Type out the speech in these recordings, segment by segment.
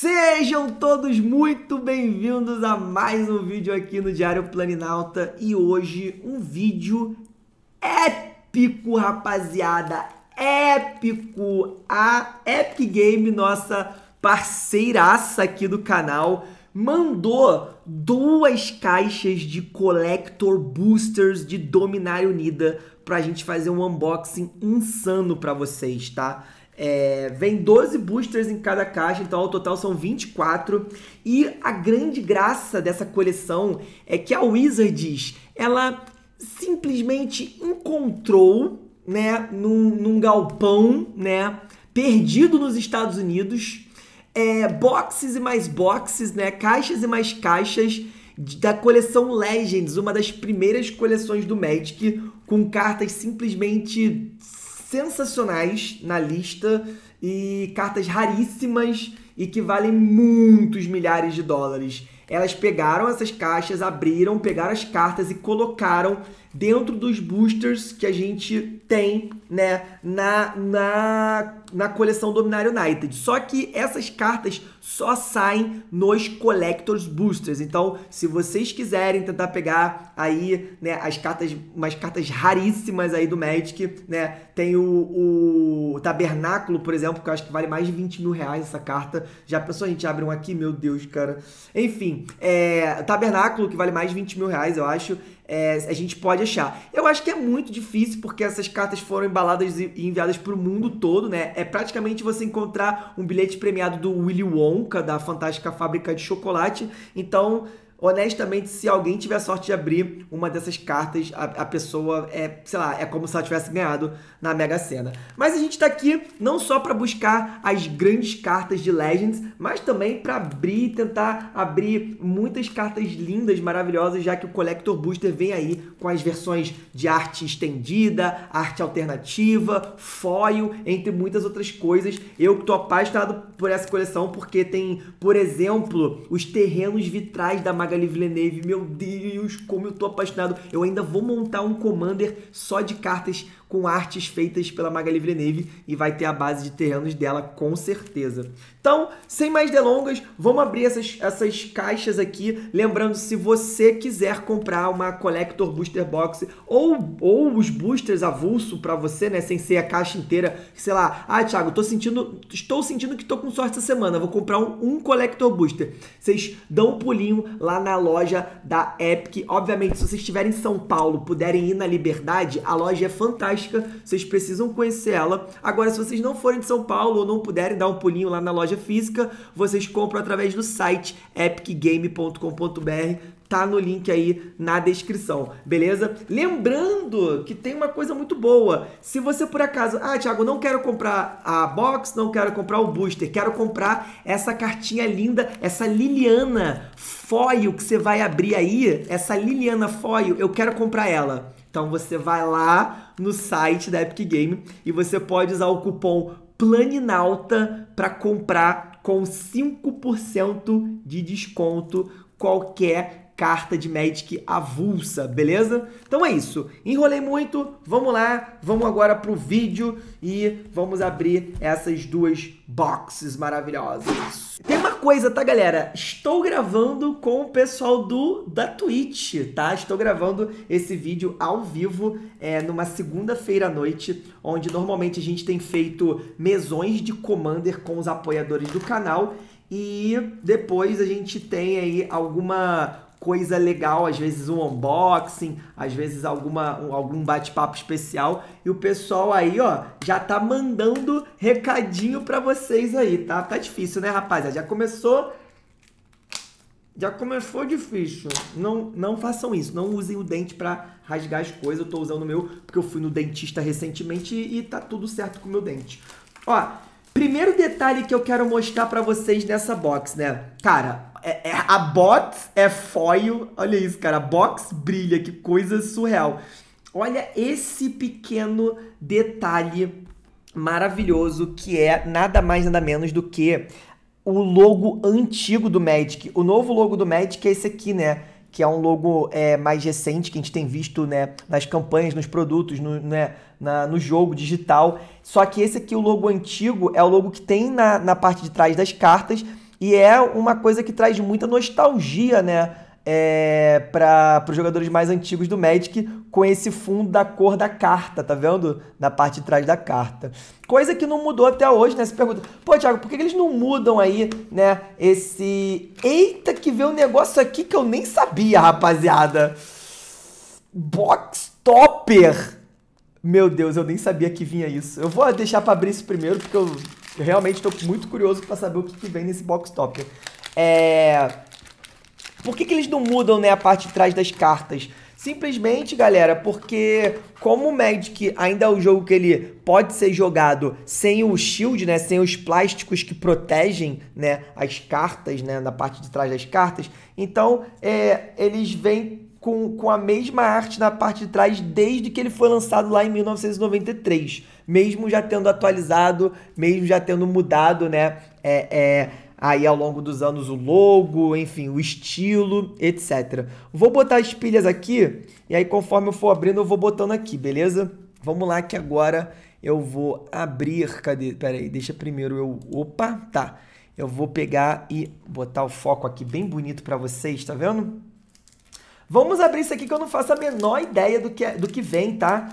Sejam todos muito bem-vindos a mais um vídeo aqui no Diário Planinalta e hoje um vídeo épico, rapaziada, épico. A Epic Game, nossa parceiraça aqui do canal, mandou duas caixas de Collector Boosters de Dominária Unida pra gente fazer um unboxing insano pra vocês, tá? É, vem 12 boosters em cada caixa, então ao total são 24. E a grande graça dessa coleção é que a Wizards, ela simplesmente encontrou, né, num, num galpão, né, perdido nos Estados Unidos, é, boxes e mais boxes, né, caixas e mais caixas da coleção Legends, uma das primeiras coleções do Magic, com cartas simplesmente sensacionais na lista e cartas raríssimas e que valem muitos milhares de dólares. Elas pegaram essas caixas, abriram, pegaram as cartas e colocaram dentro dos boosters que a gente tem, né, na, na, na coleção Dominário United. Só que essas cartas só saem nos Collectors Boosters. Então, se vocês quiserem tentar pegar aí, né, as cartas, umas cartas raríssimas aí do Magic, né, tem o, o Tabernáculo, por exemplo, que eu acho que vale mais de 20 mil reais essa carta. Já pensou a gente abre um aqui? Meu Deus, cara. Enfim, é, Tabernáculo, que vale mais de 20 mil reais, eu acho é, a gente pode achar. Eu acho que é muito difícil porque essas cartas foram embaladas e enviadas para o mundo todo, né? É praticamente você encontrar um bilhete premiado do Willy Wonka, da fantástica fábrica de chocolate. Então, honestamente, se alguém tiver sorte de abrir uma dessas cartas, a, a, pessoa é, sei lá, é como se ela tivesse ganhado na Mega Sena. Mas a gente está aqui não só para buscar as grandes cartas de Legends, mas também para abrir, tentar abrir muitas cartas lindas, maravilhosas, já que o Collector Booster vem aí com as versões de arte estendida, arte alternativa, foil, entre muitas outras coisas. Eu tô apaixonado por essa coleção porque tem, por exemplo, os terrenos vitrais da Magali Villeneuve. Meu Deus, como eu tô apaixonado. Eu ainda vou montar um Commander só de cartas com artes feitas pela Magali Villeneuve e vai ter a base de terrenos dela com certeza. Então, sem mais delongas, vamos abrir essas, essas caixas aqui. Lembrando, se você quiser comprar uma Collector Booster Box ou, ou os boosters avulso para você, né, sem ser a caixa inteira, sei lá, ah, Thiago, tô sentindo, estou sentindo que tô com sorte essa semana, vou comprar um, um Collector Booster. Vocês dão um pulinho lá na loja da Epic. Obviamente, se vocês estiverem em São Paulo, puderem ir na Liberdade, a loja é fantástica fantástica, vocês precisam conhecer ela. Agora, se vocês não forem de São Paulo ou não puderem dar um pulinho lá na loja física, vocês compram através do site epicgame.com.br tá no link aí na descrição, beleza? Lembrando que tem uma coisa muito boa. Se você por acaso, ah, Thiago, não quero comprar a box, não quero comprar o booster, quero comprar essa cartinha linda, essa Liliana foil que você vai abrir aí, essa Liliana foil, eu quero comprar ela. Então você vai lá no site da Epic Game e você pode usar o cupom PLANINAUTA para comprar com 5% de desconto qualquer carta de Magic avulsa, beleza? Então é isso. Enrolei muito, vamos lá, vamos agora pro vídeo e vamos abrir essas duas boxes maravilhosas. Tem uma coisa, tá, galera? Estou gravando com o pessoal do da Twitch, tá? Estou gravando esse vídeo ao vivo é, numa segunda-feira à noite, onde normalmente a gente tem feito mesões de Commander com os apoiadores do canal e depois a gente tem aí alguma coisa legal, às vezes um unboxing, às vezes alguma, um, algum bate-papo especial. E o pessoal aí, ó, já tá mandando recadinho para vocês aí, tá? Tá difícil, né, rapaziada? Já começou já começou difícil. Não, não façam isso. Não usem o dente para rasgar as coisas. Eu tô usando o meu porque eu fui no dentista recentemente e, e tá tudo certo com o meu dente. Ó, primeiro detalhe que eu quero mostrar para vocês nessa box, né? Cara, é, é, a box é foil. Olha isso, cara. A box brilha. Que coisa surreal. Olha esse pequeno detalhe maravilhoso que é nada mais nada menos do que o logo antigo do Magic. O novo logo do Magic é esse aqui, né? que é um logo é, mais recente que a gente tem visto né, nas campanhas, nos produtos, no, né, na, no jogo digital. Só que esse aqui, o logo antigo, é o logo que tem na, na parte de trás das cartas e é uma coisa que traz muita nostalgia, né? É, para os jogadores mais antigos do Magic com esse fundo da cor da carta, tá vendo? Na parte de trás da carta. Coisa que não mudou até hoje, né? Se pergunta, pô, Thiago, por que eles não mudam aí, né? Esse. Eita, que veio um negócio aqui que eu nem sabia, rapaziada. Box Topper. Meu Deus, eu nem sabia que vinha isso. Eu vou deixar para abrir isso primeiro, porque eu eu realmente estou muito curioso para saber o que, que, vem nesse box top. É... Por que, que eles não mudam né, a parte de trás das cartas? Simplesmente, galera, porque como o Magic ainda é um jogo que ele pode ser jogado sem o shield, né, sem os plásticos que protegem, né, as cartas, né, na parte de trás das cartas, então é, eles vêm com, com a mesma arte na parte de trás desde que ele foi lançado lá em 1993, mesmo já tendo atualizado, mesmo já tendo mudado, né? É, é, aí ao longo dos anos o logo, enfim, o estilo, etc. Vou botar as pilhas aqui e aí conforme eu for abrindo eu vou botando aqui, beleza? Vamos lá que agora eu vou abrir, cadê? Pera aí, deixa primeiro eu, opa, tá. Eu vou pegar e botar o foco aqui bem bonito para vocês, tá vendo? Vamos abrir isso aqui que eu não faço a menor ideia do que, é, do que vem, tá?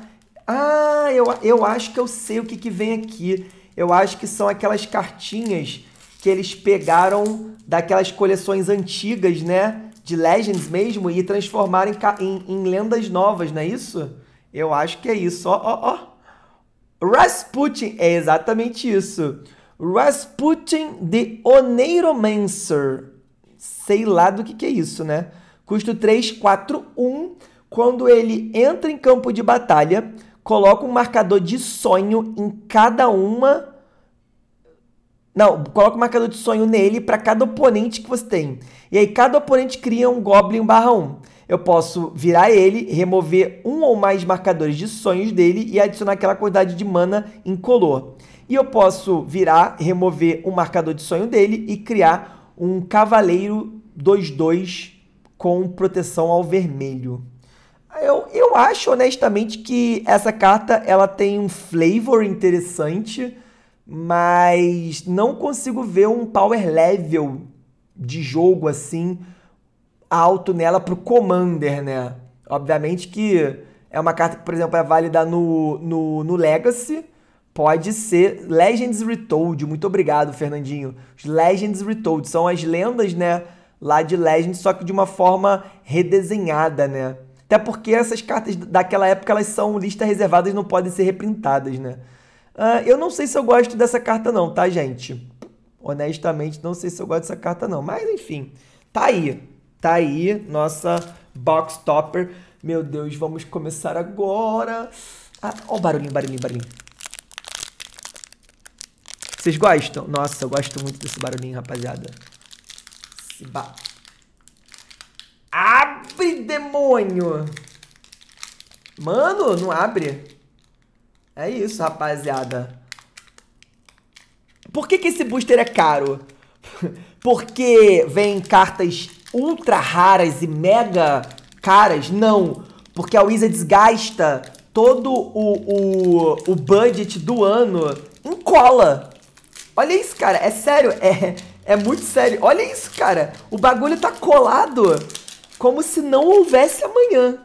Ah, eu, eu acho que eu sei o que, que vem aqui. Eu acho que são aquelas cartinhas que eles pegaram daquelas coleções antigas, né? De Legends mesmo e transformaram em, em, em lendas novas, não é isso? Eu acho que é isso. Ó, ó, ó. Rasputin é exatamente isso. Rasputin de Oneiromancer. Sei lá do que, que é isso, né? Custo 3, 4, 1. Quando ele entra em campo de batalha, coloca um marcador de sonho em cada uma. Não, coloca um marcador de sonho nele para cada oponente que você tem. E aí cada oponente cria um Goblin barra 1. Eu posso virar ele, remover um ou mais marcadores de sonhos dele e adicionar aquela quantidade de mana em color. E eu posso virar, remover um marcador de sonho dele e criar um Cavaleiro 2-2 com proteção ao vermelho. Eu, eu acho, honestamente, que essa carta ela tem um flavor interessante, mas não consigo ver um power level de jogo assim alto nela pro Commander, né? Obviamente que é uma carta que, por exemplo, é válida no, no, no Legacy, pode ser Legends Retold. Muito obrigado, Fernandinho. Os Legends Retold são as lendas, né, lá de Legend, só que de uma forma redesenhada, né? Até porque essas cartas daquela época elas são listas reservadas, não podem ser reprintadas, né? Uh, eu não sei se eu gosto dessa carta não, tá, gente? Honestamente, não sei se eu gosto dessa carta não, mas enfim, tá aí. Tá aí nossa box topper. Meu Deus, vamos começar agora. Ah, ó o barulhinho, barulhinho, barulhinho. Vocês gostam? Nossa, eu gosto muito desse barulhinho, rapaziada. Ba abre, demônio! Mano, não abre. É isso, rapaziada. Por que, que esse booster é caro? Porque vem cartas ultra raras e mega caras? Não. Porque a Wizards gasta todo o, o, o budget do ano em cola. Olha isso, cara. É sério. É, é muito sério. Olha isso, cara. O bagulho tá colado como se não houvesse amanhã.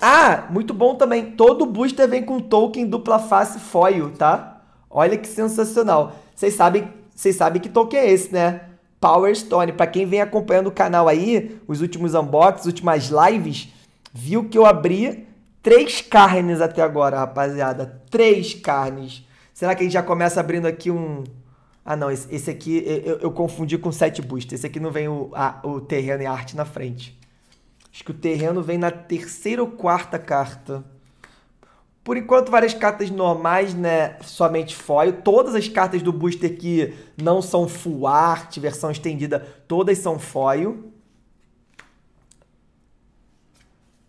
Ah, muito bom também. Todo booster vem com token dupla face foil, tá? Olha que sensacional. Vocês sabem, vocês sabem que token é esse, né? Power Stone. Para quem vem acompanhando o canal aí, os últimos unboxings, últimas lives, viu que eu abri três carnes até agora, rapaziada. Três carnes. Será que a gente já começa abrindo aqui um ah, não, esse, esse aqui eu, eu, confundi com sete boost. Esse aqui não vem o, a, o terreno e a arte na frente. Acho que o terreno vem na terceira ou quarta carta. Por enquanto, várias cartas normais, né? Somente foil. Todas as cartas do booster que não são full art, versão estendida, todas são foil.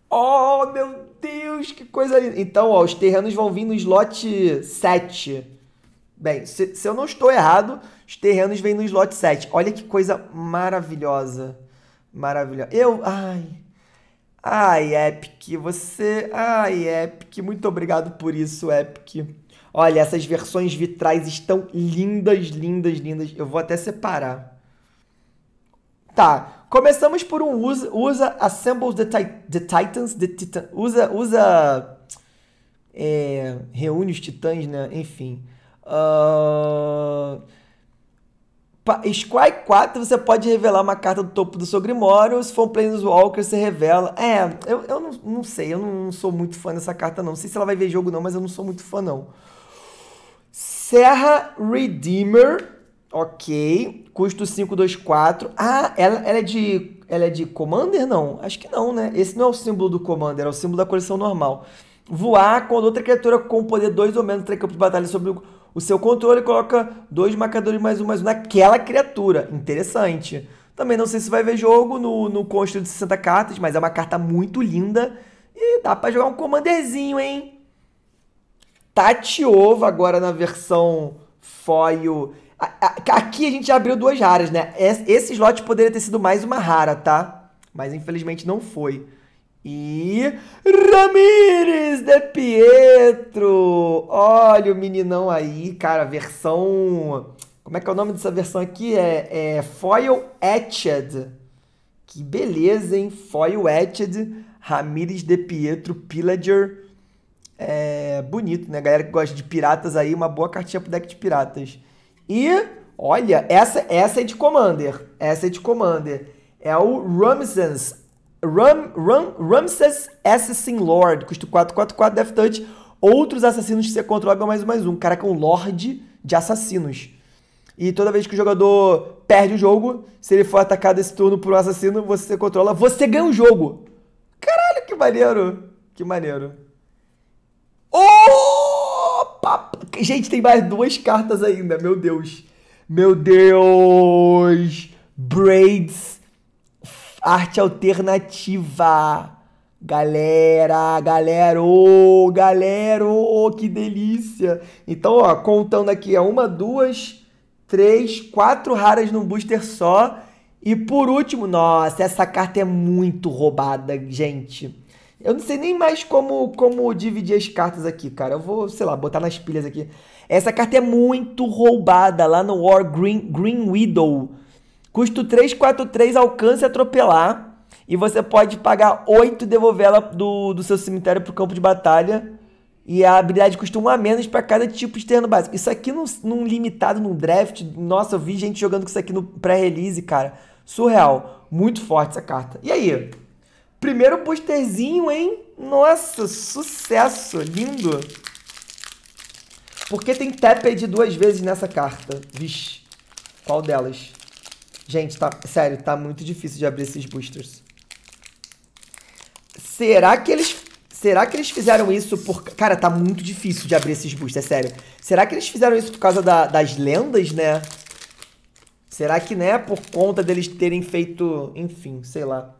Oh, meu Deus, que coisa linda. Então, ó, os terrenos vão vir no slot 7. Bem, se, se eu não estou errado, os terrenos vêm no slot 7. Olha que coisa maravilhosa. Maravilhosa. Eu. Ai. Ai, Epic, você. Ai, Epic, muito obrigado por isso, Epic. Olha, essas versões vitrais estão lindas, lindas, lindas. Eu vou até separar. Tá, começamos por um usa, usa assembles the, the titans, the titan, usa, usa, é, reúne os titãs, né, enfim. Uh... Ah, 4 você pode revelar uma carta do topo do seu Grimório, se for um Planeswalker você revela. É, eu, eu não, não sei, eu não, não, sou muito fã dessa carta não. Não sei se ela vai ver jogo não, mas eu não sou muito fã não. Serra Redeemer, ok, custo 524. Ah, ela, ela é de ela é de Commander não? Acho que não, né? Esse não é o símbolo do Commander, é o símbolo da coleção normal. Voar quando outra criatura com poder 2 ou menos entra em campo de batalha sobre o o seu controle coloca dois marcadores mais um mais um naquela criatura. Interessante. Também não sei se vai ver jogo no, no Constro de 60 cartas, mas é uma carta muito linda. E dá para jogar um commanderzinho, hein? Ova agora na versão foil. Aqui a gente já abriu duas raras, né? Esse slot poderia ter sido mais uma rara, tá? Mas infelizmente não foi e Ramires de Pietro. Olha o meninão aí, cara, versão. Como é que é o nome dessa versão aqui? É, é Foil Etched. Que beleza, hein? Foil Etched, Ramires de Pietro, Pillager. É bonito, né? Galera que gosta de piratas aí, uma boa cartinha pro deck de piratas. E, olha, essa, essa é de Commander. Essa é de Commander. É o Ramses Ram, Ram, Ramses Assassin Lord, custo 444 Death Touch. Outros assassinos que você controla ganham mais um, mais um. Caraca, é um Lorde de assassinos. E toda vez que o jogador perde o jogo, se ele for atacado esse turno por um assassino, você controla, você ganha o jogo. Caralho, que maneiro. Que maneiro. Opa! Gente, tem mais duas cartas ainda, meu Deus. Meu Deus. Braids Arte alternativa. Galera, galera, ô, oh, galera, oh, que delícia. Então, ó, contando aqui, é uma, duas, três, quatro raras num booster só. E por último, nossa, essa carta é muito roubada, gente. Eu não sei nem mais como, como dividir as cartas aqui, cara. Eu vou, sei lá, botar nas pilhas aqui. Essa carta é muito roubada lá no War Green, Green Widow. Custo 343, alcance atropelar. E você pode pagar 8 e devolver ela do, do seu cemitério para o campo de batalha. E a habilidade custa um a menos para cada tipo de terreno básico. Isso aqui num, num limitado, num draft. Nossa, eu vi gente jogando com isso aqui no pré-release, cara. Surreal. Muito forte essa carta. E aí? Primeiro posterzinho, hein? Nossa, sucesso. Lindo. Porque tem Teped duas vezes nessa carta. Vixe. Qual delas? Gente, tá, sério, tá muito difícil de abrir esses boosters. Será que eles Será que eles fizeram isso por. Cara, tá muito difícil de abrir esses boosters, é sério. Será que eles fizeram isso por causa da, das lendas, né? Será que, né, por conta deles terem feito. Enfim, sei lá.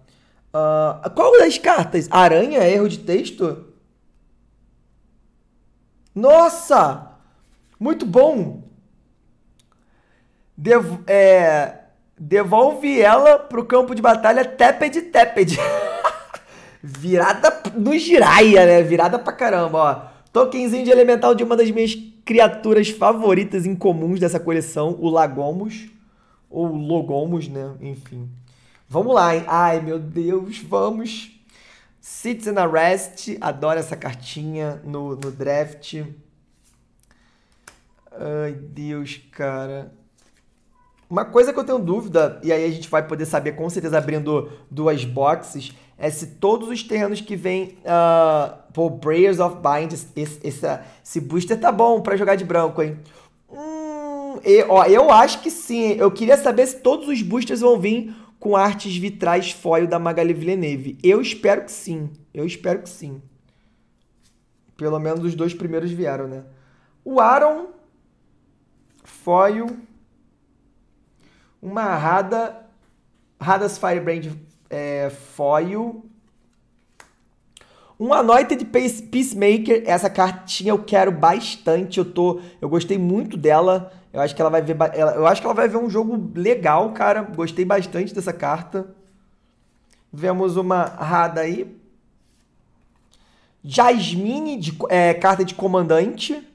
Uh, qual das cartas? Aranha? Erro de texto? Nossa! Muito bom! Devo. É. Devolve ela pro campo de batalha tepede tepede. Virada no giraia, né? Virada pra caramba, ó. Tokenzinho de elemental de uma das minhas criaturas favoritas incomuns dessa coleção, o Lagomos. Ou Logomos, né? Enfim. Vamos lá, hein? Ai, meu Deus, vamos. Citizen Arrest, adoro essa cartinha no, no draft. Ai, Deus, cara. Uma coisa que eu tenho dúvida, e aí a gente vai poder saber com certeza abrindo duas boxes, é se todos os terrenos que vêm uh, por Prayers of Bind, esse, esse, esse booster tá bom para jogar de branco, hein? Hum, eu, ó, eu acho que sim. Eu queria saber se todos os boosters vão vir com artes vitrais foil da Magali Villeneuve. Eu espero que sim. Eu espero que sim. Pelo menos os dois primeiros vieram, né? O Aaron, foil uma Rada, Radas Firebrand é, Foil, um Anointed Peacemaker, essa cartinha eu quero bastante, eu tô, eu gostei muito dela. Eu acho que ela vai ver, eu acho que ela vai ver um jogo legal, cara. Gostei bastante dessa carta. Vemos uma Rada aí. Jasmine de é, carta de comandante.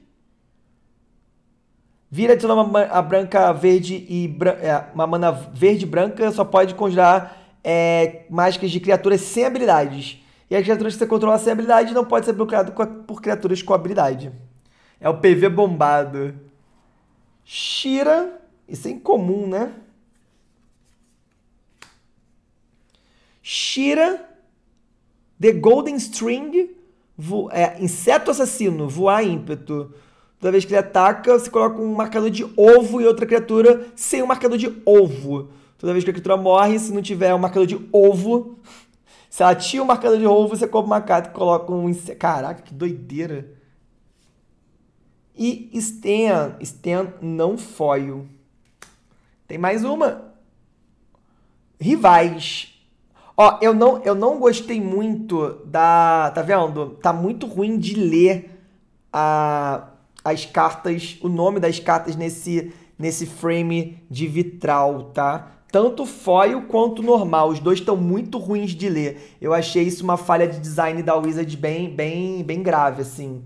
Vira de a branca verde e é, uma mana verde branca só pode conjurar é, mágicas de criaturas sem habilidades. E as criaturas que você controla sem habilidade não pode ser bloqueado por criaturas com habilidade. É o PV bombado. Shira. Isso é incomum, né? Shira. The Golden String. Vo... É, inseto assassino. Voar ímpeto. Toda vez que ele ataca, você coloca um marcador de ovo em outra criatura sem o um marcador de ovo. Toda vez que a criatura morre, se não tiver um marcador de ovo, se ela tinha um marcador de ovo, você compra uma carta e coloca um. Caraca, que doideira! E Stan. Stan não foil. Tem mais uma. Rivais. Ó, eu não, eu não gostei muito da. Tá vendo? Tá muito ruim de ler a as cartas, o nome das cartas nesse, nesse frame de vitral, tá? Tanto foil quanto normal, os dois estão muito ruins de ler. Eu achei isso uma falha de design da Wizard bem, bem, bem grave, assim.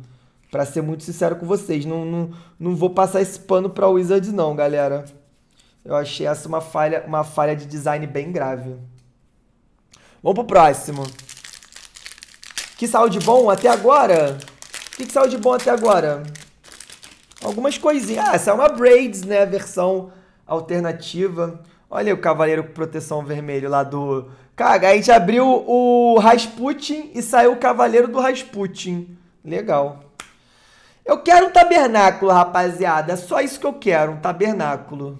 Pra ser muito sincero com vocês, não, não, não vou passar esse pano pra Wizards não, galera. Eu achei essa uma falha, uma falha de design bem grave. Vamos pro próximo. Que saiu de bom até agora? O que, que saiu de bom até agora? algumas coisinhas. Ah, essa é uma Braids, né? Versão alternativa. Olha o Cavaleiro com proteção vermelho lá do. caga. a gente abriu o Rasputin e saiu o Cavaleiro do Rasputin. Legal. Eu quero um tabernáculo, rapaziada. É só isso que eu quero, um tabernáculo.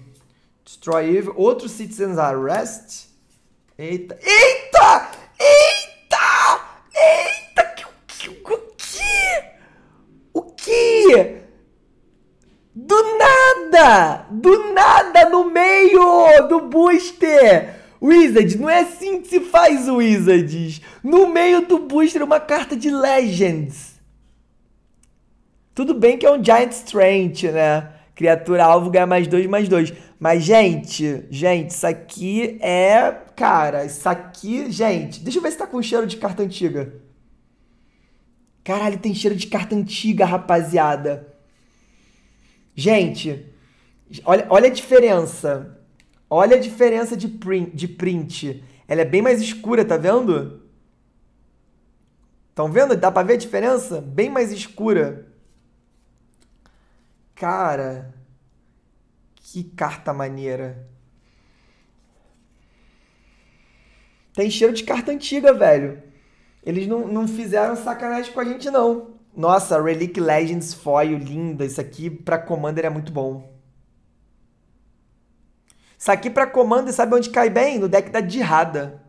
Destroy Evil. Outro Citizens Arrest. Eita. Eita! Eita! Eita! Do nada no meio do booster! Wizard, não é assim que se faz, Wizards! No meio do booster, uma carta de Legends. Tudo bem que é um Giant Strange, né? Criatura alvo ganha mais dois, mais dois. Mas, gente, gente, isso aqui é. Cara, isso aqui. Gente, deixa eu ver se tá com cheiro de carta antiga. Caralho, tem cheiro de carta antiga, rapaziada. Gente, Olha, olha a diferença. Olha a diferença de print, de print. Ela é bem mais escura, tá vendo? Estão vendo? Dá pra ver a diferença? Bem mais escura. Cara, que carta maneira. Tem cheiro de carta antiga, velho. Eles não, não fizeram sacanagem com a gente, não. Nossa, Relic Legends Foil, linda. Isso aqui pra Commander é muito bom. Isso aqui para comando, sabe onde cai bem? No deck da Dirrada.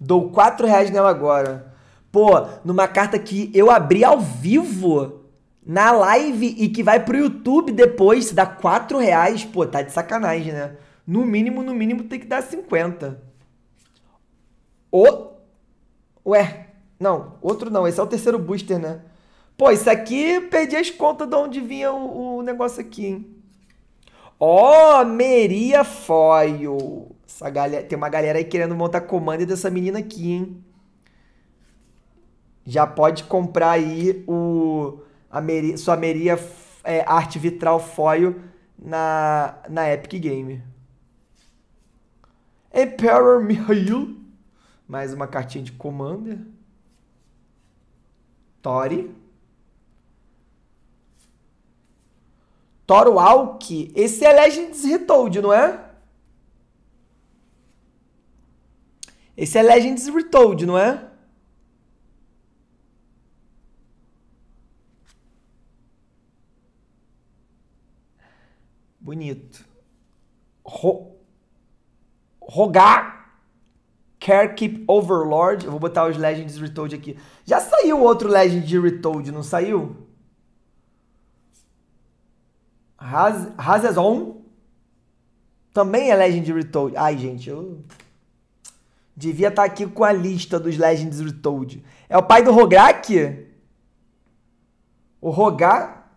Dou 4 reais nela agora. Pô, numa carta que eu abri ao vivo na live e que vai pro YouTube depois, se dá 4 reais, pô, tá de sacanagem, né? No mínimo, no mínimo tem que dar 50. O... Ué, não, outro não, esse é o terceiro booster, né? Pô, isso aqui perdi as contas de onde vinha o, o negócio aqui, hein? Ó, oh, Meria Foil. Essa galera, tem uma galera aí querendo montar comando dessa menina aqui, hein? Já pode comprar aí o a sua Meria é, Arte Vitral Foil na, na Epic Game. Emperor Mihail. Mais uma cartinha de Commander. Tori. Thor Walk, esse é Legends Retold, não é? Esse é Legends Retold, não é? Bonito. Ro Rogar Keep Overlord. Eu vou botar os Legends Retold aqui. Já saiu outro Legend Retold, não saiu? Hazazon. também é Legend Retold. Ai, gente, eu devia estar tá aqui com a lista dos Legends Retold. É o pai do Rograk? O Rogar,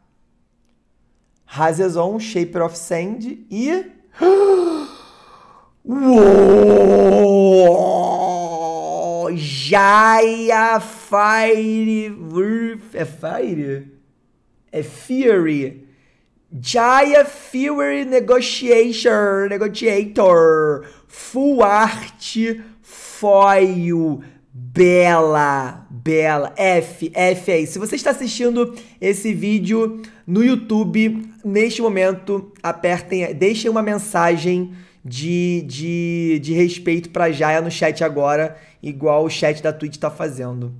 Hazazon, Shaper of Sand e... Uou! Jaya Fire... É Fire? É Fury. Jaya Fury Negotiator, Negotiator, Full Art, Foil, Bela, Bela, F, F aí. É Se você está assistindo esse vídeo no YouTube, neste momento, apertem, deixem uma mensagem de, de, de respeito para Jaya no chat agora, igual o chat da Twitch está fazendo.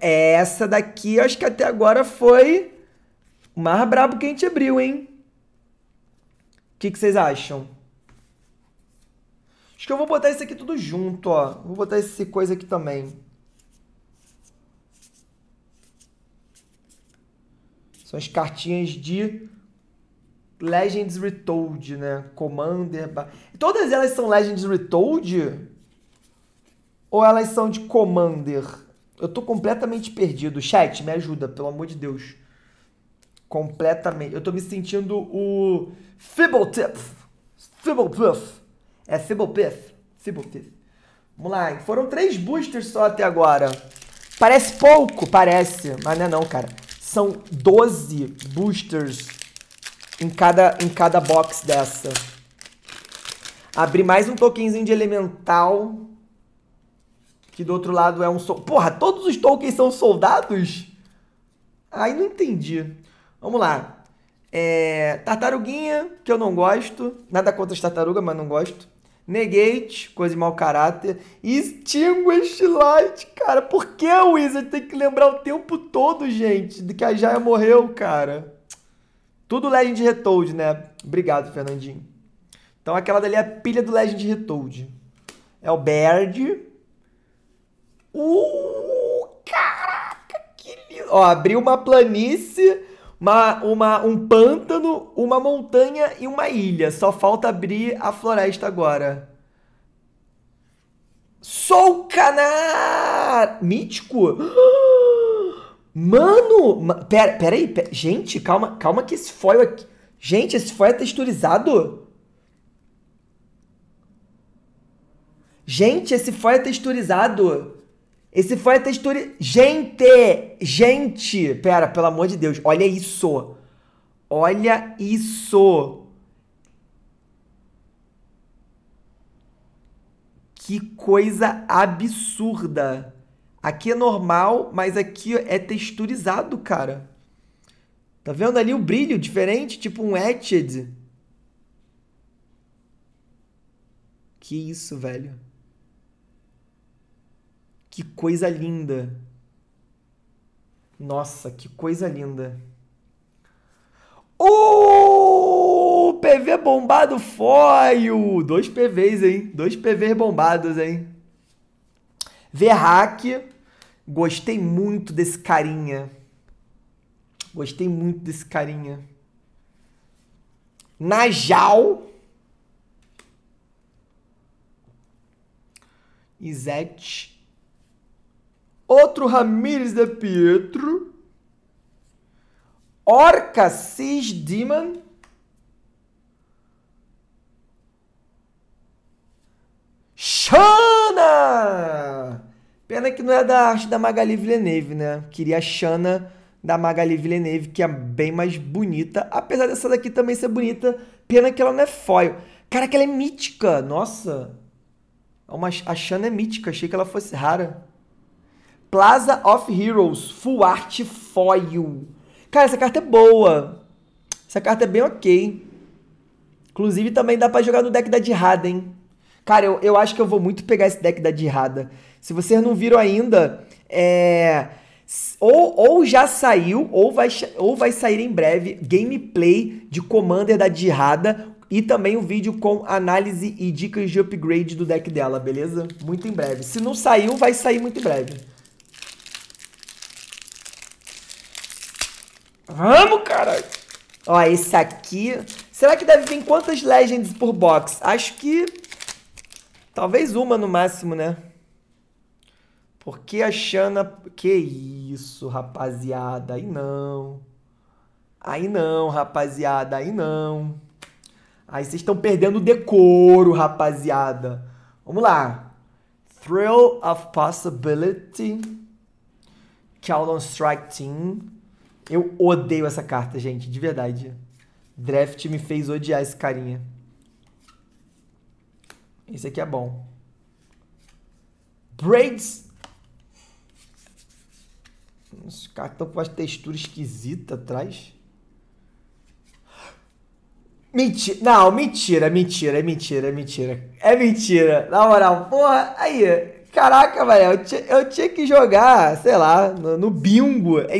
É essa daqui, acho que até agora foi o mais brabo que a gente abriu, hein? O que, que vocês acham? Acho que eu vou botar isso aqui tudo junto, ó. Vou botar esse coisa aqui também. São as cartinhas de Legends Retold, né? Commander. Todas elas são Legends Retold? Ou elas são de Commander? Eu tô completamente perdido. Chat, me ajuda, pelo amor de Deus completamente. Eu tô me sentindo o Fibbletiff. Fibblepuff. É Fibblepuff. Fibblepuff. Vamos lá, foram três boosters só até agora. Parece pouco, parece, mas não é não, cara. São 12 boosters em cada, em cada box dessa. Abri mais um tokenzinho de elemental. Que do outro lado é um... So... Porra, todos os tokens são soldados? Aí não entendi. Vamos lá. É, tartaruguinha, que eu não gosto. Nada contra as tartarugas, mas não gosto. Negate, coisa de mau caráter. E Extinguish Light, cara. Por que o Wizard tem que lembrar o tempo todo, gente, de que a Jaya morreu, cara? Tudo Legend Retold, né? Obrigado, Fernandinho. Então aquela dali é a pilha do Legend Retold. É o Baird. Uh, caraca, que lindo. Ó, abriu uma planície uma, uma, um pântano, uma montanha e uma ilha. Só falta abrir a floresta agora. canar Mítico? Mano! Pera, pera aí. Pera, gente, calma, calma que esse foil aqui... Gente, esse foil é texturizado? Gente, esse foil é texturizado. Esse foi a textura. Gente! Gente! Pera, pelo amor de Deus, olha isso! Olha isso! Que coisa absurda! Aqui é normal, mas aqui é texturizado, cara. Tá vendo ali o brilho diferente? Tipo um etched. Que isso, velho. Que coisa linda! Nossa, que coisa linda! O uh, PV bombado foil! Dois PVs, hein? Dois PVs bombados, hein? Verhack, gostei muito desse carinha. Gostei muito desse carinha. Najal. Izete outro Ramires de Pietro, Orca Cis Demon. Xana! Pena que não é da arte da Magali Villeneuve, né? Queria a Xana da Magali Villeneuve, que é bem mais bonita, apesar dessa daqui também ser bonita, pena que ela não é foil. Cara, que ela é mítica, nossa. É uma, a Xana é mítica, achei que ela fosse rara. Plaza of Heroes, Full Art Foil. Cara, essa carta é boa. Essa carta é bem ok. Inclusive, também dá para jogar no deck da Dirada, hein? Cara, eu, eu acho que eu vou muito pegar esse deck da Dirada. Se vocês não viram ainda, é... Ou, ou já saiu, ou vai, ou vai sair em breve, gameplay de Commander da Dirada e também um vídeo com análise e dicas de upgrade do deck dela, beleza? Muito em breve. Se não saiu, vai sair muito em breve. Vamos, caralho! Ó, esse aqui. Será que deve vir quantas Legends por box? Acho que. Talvez uma no máximo, né? Porque a Xana. Que isso, rapaziada. Aí não. Aí não, rapaziada. Aí não. Aí vocês estão perdendo o decoro, rapaziada. Vamos lá. Thrill of Possibility. Caldon Strike Team. Eu odeio essa carta, gente, de verdade. Draft me fez odiar esse carinha. Esse aqui é bom. Braids. Esse cartão com uma textura esquisita atrás. Mentira. Não, mentira, mentira, mentira, mentira. É mentira. Na moral, porra, aí. Caraca, velho, eu, eu, tinha que jogar, sei lá, no, no bingo. É,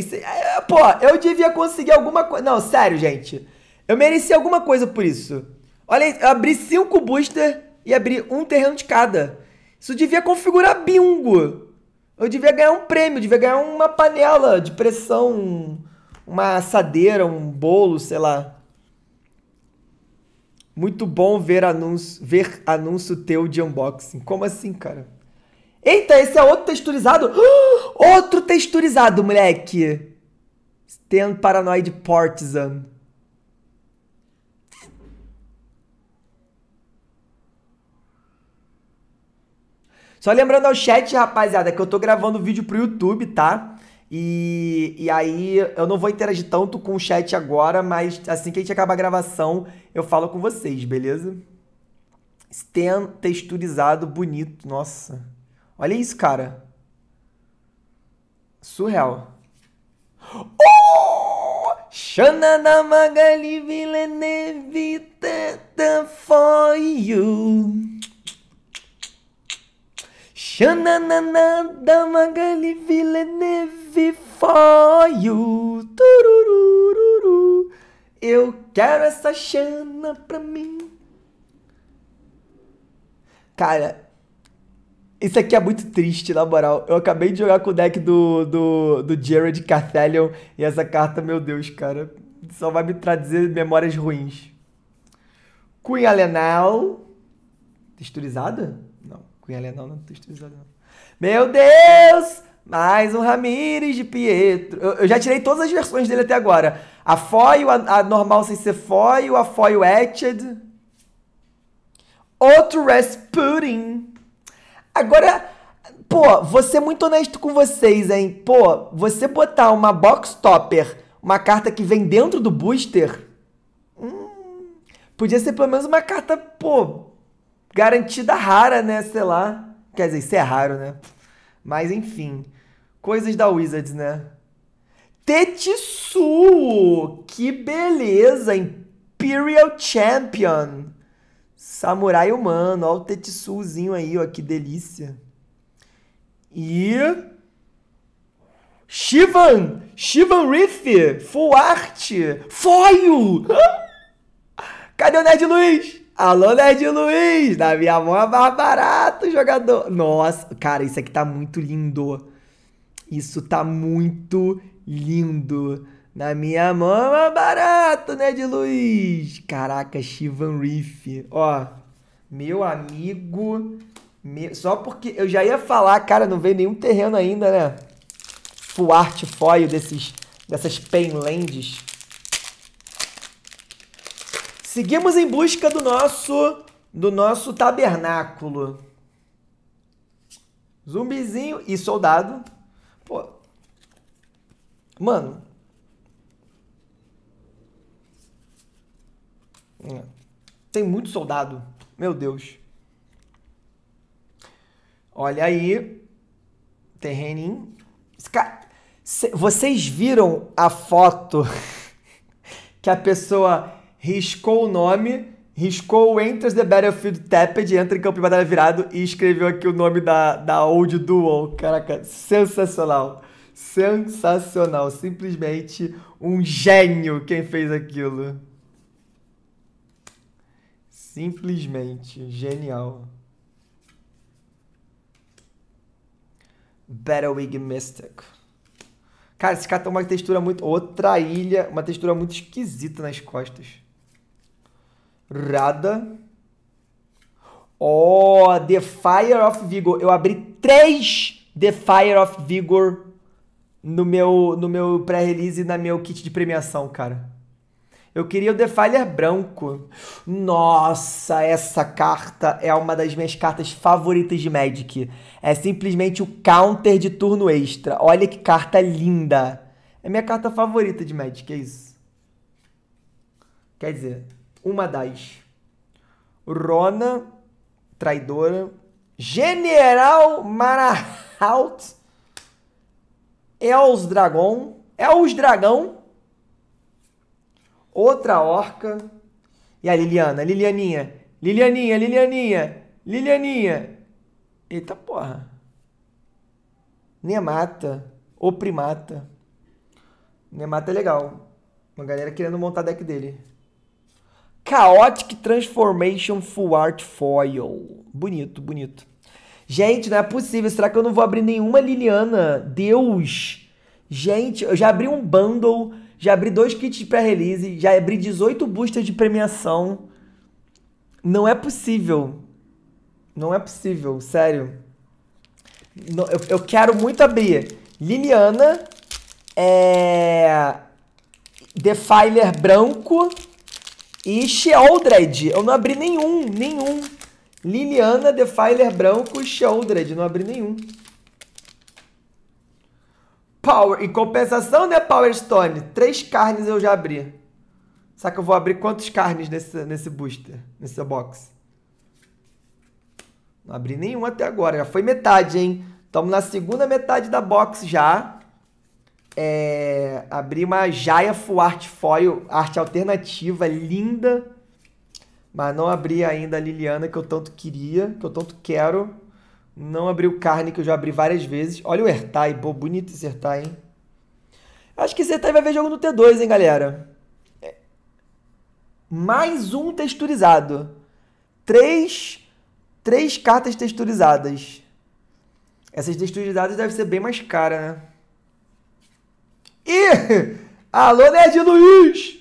pô, eu devia conseguir alguma coisa. Não, sério, gente. Eu mereci alguma coisa por isso. Olha, eu abri cinco booster e abri um terreno de cada. Isso devia configurar bingo. Eu devia ganhar um prêmio, devia ganhar uma panela de pressão, uma assadeira, um bolo, sei lá. Muito bom ver anúncio, ver anúncio teu de unboxing. Como assim, cara? Eita, esse é outro texturizado? outro texturizado, moleque. Stan Paranoid Partisan. Só lembrando ao chat, rapaziada, que eu tô gravando vídeo pro YouTube, tá? E, e aí eu não vou interagir tanto com o chat agora, mas assim que a gente acabar a gravação, eu falo com vocês, beleza? Stan texturizado, bonito, nossa. Olha isso, cara. Surreal. Xananamagali oh, Villeneuve Tata for you Xanananamagali Villeneuve for you Tururururu Eu quero essa Xana pra mim Cara, isso aqui é muito triste, na moral. Eu acabei de jogar com o deck do, do, do Jared Carthelion e essa carta, meu Deus, cara, só vai me trazer memórias ruins. Cunha Lenal. Texturizada? Não, Cunha Lenal não é texturizada, não. Meu Deus! Mais um Ramires de Pietro. Eu, eu, já tirei todas as versões dele até agora. A foil, a, a normal sem ser foil, a foil etched. Outro Rasputin. Agora, pô, vou ser muito honesto com vocês, hein? Pô, você botar uma box topper, uma carta que vem dentro do booster, hum, podia ser pelo menos uma carta, pô, garantida rara, né? Sei lá. Quer dizer, isso é raro, né? Mas enfim, coisas da Wizards, né? Tetsu! Que beleza! Imperial Champion! Samurai humano, olha o tetsuzinho aí, ó, que delícia. E Shivan, Shivan Riff, Full Art, Foil. Cadê o Nerd Luiz? Alô, Nerd Luiz, na minha mão é mais barato, jogador. Nossa, cara, isso aqui tá muito lindo. Isso tá muito lindo. Na minha mão é barato, né, de Luiz? Caraca, Chivan Reef. Ó, meu amigo. Só porque eu já ia falar, cara, não veio nenhum terreno ainda, né? Full art foil desses, dessas penlands. Seguimos em busca do nosso, do nosso tabernáculo. Zumbizinho e soldado. Pô. Mano, É. Tem muito soldado. Meu Deus. Olha aí. Terreninho. Vocês viram a foto que a pessoa riscou o nome, riscou o Enters the Battlefield Tapped, entra em campo de batalha virado e escreveu aqui o nome da, da Old Duel. Caraca, sensacional. Sensacional. Simplesmente um gênio quem fez aquilo. Simplesmente genial. Battlewig Mystic. Cara, esse cara tem uma textura muito. Outra ilha, uma textura muito esquisita nas costas. Rada. Oh, The Fire of Vigor. Eu abri três The Fire of Vigor no meu, no meu pré-release e na meu kit de premiação, cara. Eu queria o Defiler branco. Nossa, essa carta é uma das minhas cartas favoritas de Magic. É simplesmente o counter de turno extra. Olha que carta linda. É minha carta favorita de Magic, é isso. Quer dizer, uma das. Rona, traidora. General Marahaut. Elz é Dragon. Elz Dragão é outra orca. E a Liliana, Lilianinha, Lilianinha, Lilianinha, Lilianinha. Eita porra. Nemata, o primata. Nemata é legal. Uma galera querendo montar deck dele. Chaotic Transformation Full Art Foil. Bonito, bonito. Gente, não é possível. Será que eu não vou abrir nenhuma Liliana? Deus! Gente, eu já abri um bundle já abri dois kits de pré-release, já abri 18 boosters de premiação. Não é possível. Não é possível, sério. Não, eu, eu quero muito abrir Liliana, é... Defiler branco e Sheoldred. Eu não abri nenhum, nenhum. Liliana, Defiler branco e Sheoldred. Não abri nenhum. Power. Em compensação, né, Power Stone? Três carnes eu já abri. sabe que eu vou abrir quantos carnes nesse, nesse booster, nessa box? Não abri nenhum até agora. Já foi metade, hein? Estamos na segunda metade da box já. É, abri uma Jaya Full Art Foil, arte alternativa, linda. Mas não abri ainda a Liliana que eu tanto queria, que eu tanto quero. Não abriu carne, que eu já abri várias vezes. Olha o Ertai, pô, bonito esse Ertai, hein? Acho que esse Ertai vai ver jogo no T2, hein, galera? É. Mais um texturizado. Três, três cartas texturizadas. Essas texturizadas devem ser bem mais caras, né? E... Alô, Nerd Luiz!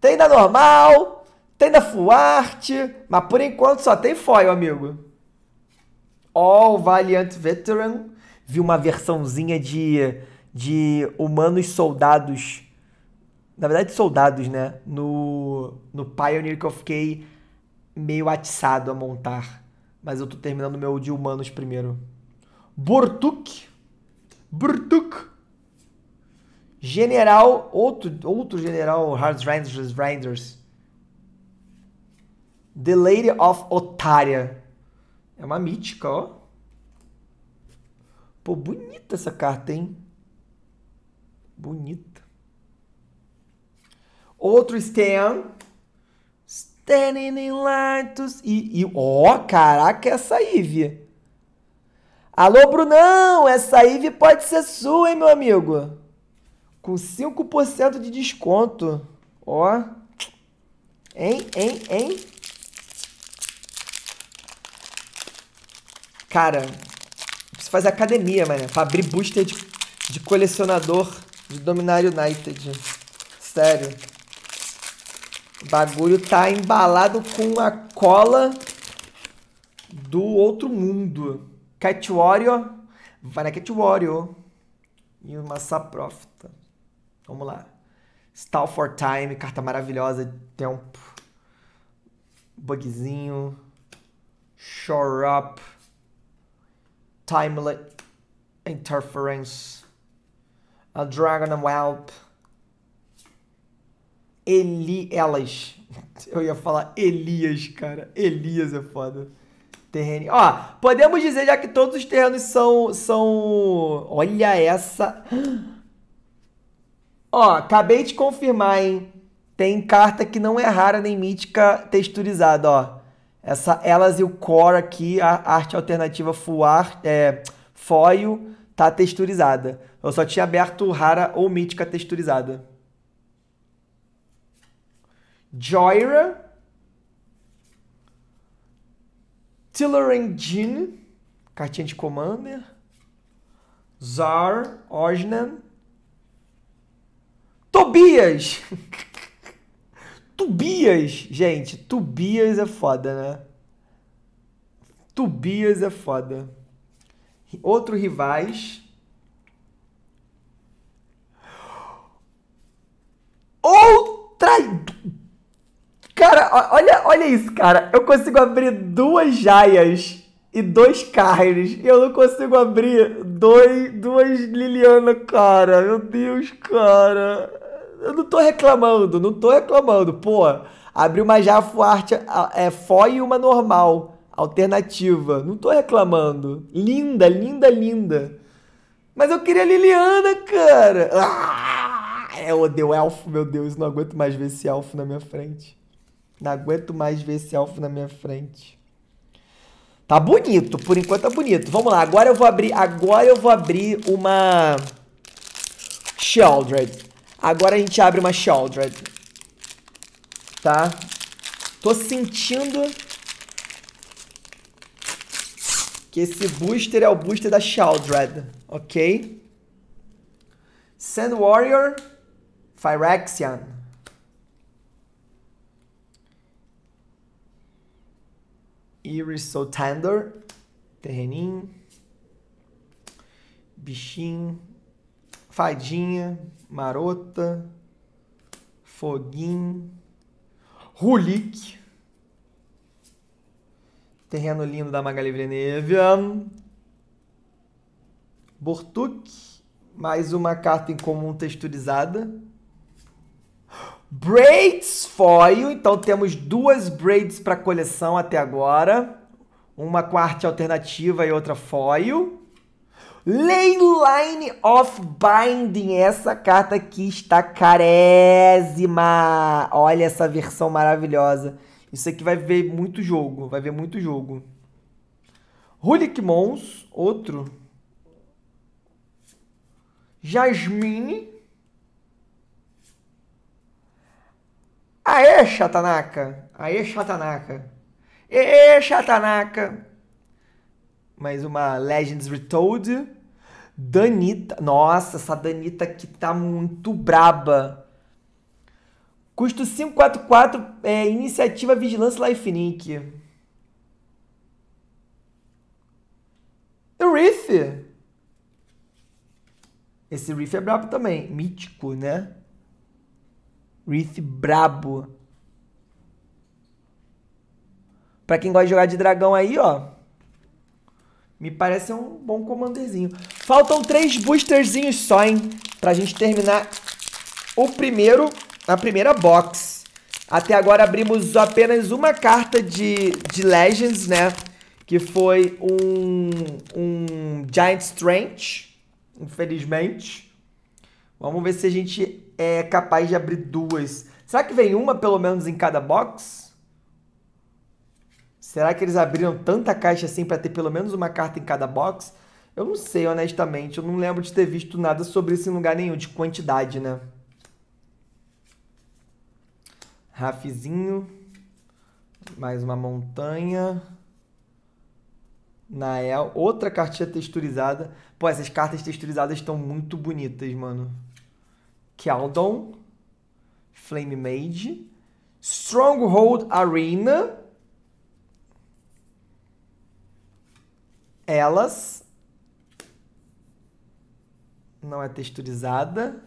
Tem da normal, tem da Fuarte, mas por enquanto só tem foil, amigo. All Valiant Veteran. Vi uma versãozinha de, de humanos soldados. Na verdade, soldados, né? No, no Pioneer que eu fiquei meio atiçado a montar. Mas eu tô terminando meu de humanos primeiro. Burtuk Burtuk General, outro, outro general, Hard The Lady of Otária. É uma mítica, ó. Pô, bonita essa carta, hein? Bonita. Outro Stan. Standing in lights. E, e, ó, caraca, essa Ivy. Alô, Brunão, essa Ivy pode ser sua, hein, meu amigo? Com 5% de desconto. Ó. Hein, hein, hein? Cara, preciso fazer academia, mano. Pra abrir booster de, de colecionador de Dominar United. Sério. O bagulho tá embalado com a cola do outro mundo. Cat Warrior. Vai na Cat Warrior. E uma Saprófita. Vamos lá. Stall for Time, carta maravilhosa, tempo. Bugzinho. Shore Up. Timely Interference, a Dragon Whelp, Eli, elas. Eu ia falar Elias, cara. Elias é foda. Terreno. Ó, podemos dizer já que todos os terrenos são. são... Olha essa. Ó, acabei de confirmar, hein? Tem carta que não é rara nem mítica texturizada, ó. Essa Elas e o Core aqui, a arte alternativa full art, é, foil, tá texturizada. Eu só tinha aberto rara ou mítica texturizada. Joyra. Tillerengine, cartinha de Commander. Zar, Osnan. Tobias! Tubias, gente, tubias é foda, né? Tubias é foda. Outro rivais. Outra. Cara, olha, olha isso, cara. Eu consigo abrir duas jaias e dois carnes. E eu não consigo abrir dois, duas Liliana, cara. Meu Deus, cara eu não tô reclamando, não tô reclamando. Pô, abri uma Jafo Arte é, FOI e uma normal, alternativa. Não tô reclamando. Linda, linda, linda. Mas eu queria Liliana, cara. Ah, eu é, odeio elfo, meu Deus. Não aguento mais ver esse elfo na minha frente. Não aguento mais ver esse elfo na minha frente. Tá bonito, por enquanto tá bonito. Vamos lá, agora eu vou abrir, agora eu vou abrir uma Sheldred. Agora a gente abre uma Sheldred. Tá? Tô sentindo que esse booster é o booster da Sheldred. ok? Sand Warrior, Phyrexian. Tender, terreninho, bichinho, fadinha, Marota, Foguinho, Rulik, Terreno Lindo da Magali Venevia, Bortuk, mais uma carta em comum texturizada. Braids Foil, então temos duas Braids para coleção até agora. Uma quarte alternativa e outra foil. Leyline of Binding, essa carta aqui está carésima. Olha essa versão maravilhosa. Isso aqui vai ver muito jogo, vai ver muito jogo. Rulik Mons, outro. Jasmine. Aê, Chatanaka. Aê, Chatanaka. Ê, Chatanaka mais uma Legends Retold. Danita. Nossa, essa Danita aqui tá muito braba. Custo 544, é, iniciativa Vigilância Life o Reef. Esse Reef é brabo também. Mítico, né? Reef brabo. Pra quem gosta de jogar de dragão aí, ó. Me parece um bom comandezinho. Faltam três boosterzinhos só, hein? Pra gente terminar o primeiro, a primeira box. Até agora abrimos apenas uma carta de, de Legends, né? Que foi um, um Giant Strange, infelizmente. Vamos ver se a gente é capaz de abrir duas. Será que vem uma, pelo menos, em cada box? Será que eles abriram tanta caixa assim para ter pelo menos uma carta em cada box? Eu não sei, honestamente. Eu não lembro de ter visto nada sobre isso em lugar nenhum, de quantidade, né? Rafizinho. Mais uma montanha. Nael. Outra cartinha texturizada. Pô, essas cartas texturizadas estão muito bonitas, mano. Keldon. Flame Mage. Stronghold Arena. elas não é texturizada.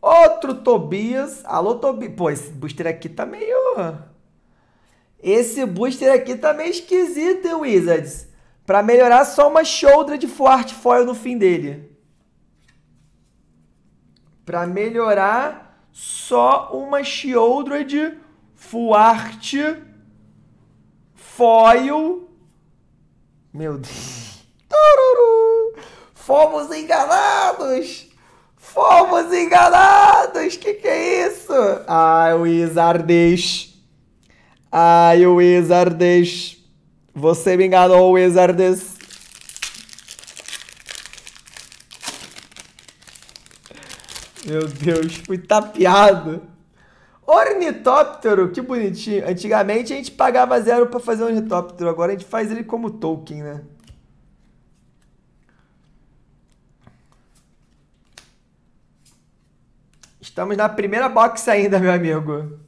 Outro Tobias. Alô, Tobias. Pô, esse booster aqui tá meio. Esse booster aqui tá meio esquisito, hein, Wizards? Pra melhorar, só uma shoulder de Fuart Foil no fim dele. Pra melhorar, só uma shoulder de Fuart Foil meu Deus. Tururu. Fomos enganados! Fomos enganados! Que que é isso? Ai, Wizardes. Ai, Wizardes. Você me enganou, Wizardes. Meu Deus, fui tapeado. Ornitóptero, que bonitinho. Antigamente a gente pagava zero para fazer um ornitóptero, agora a gente faz ele como token, né? Estamos na primeira box ainda, meu amigo.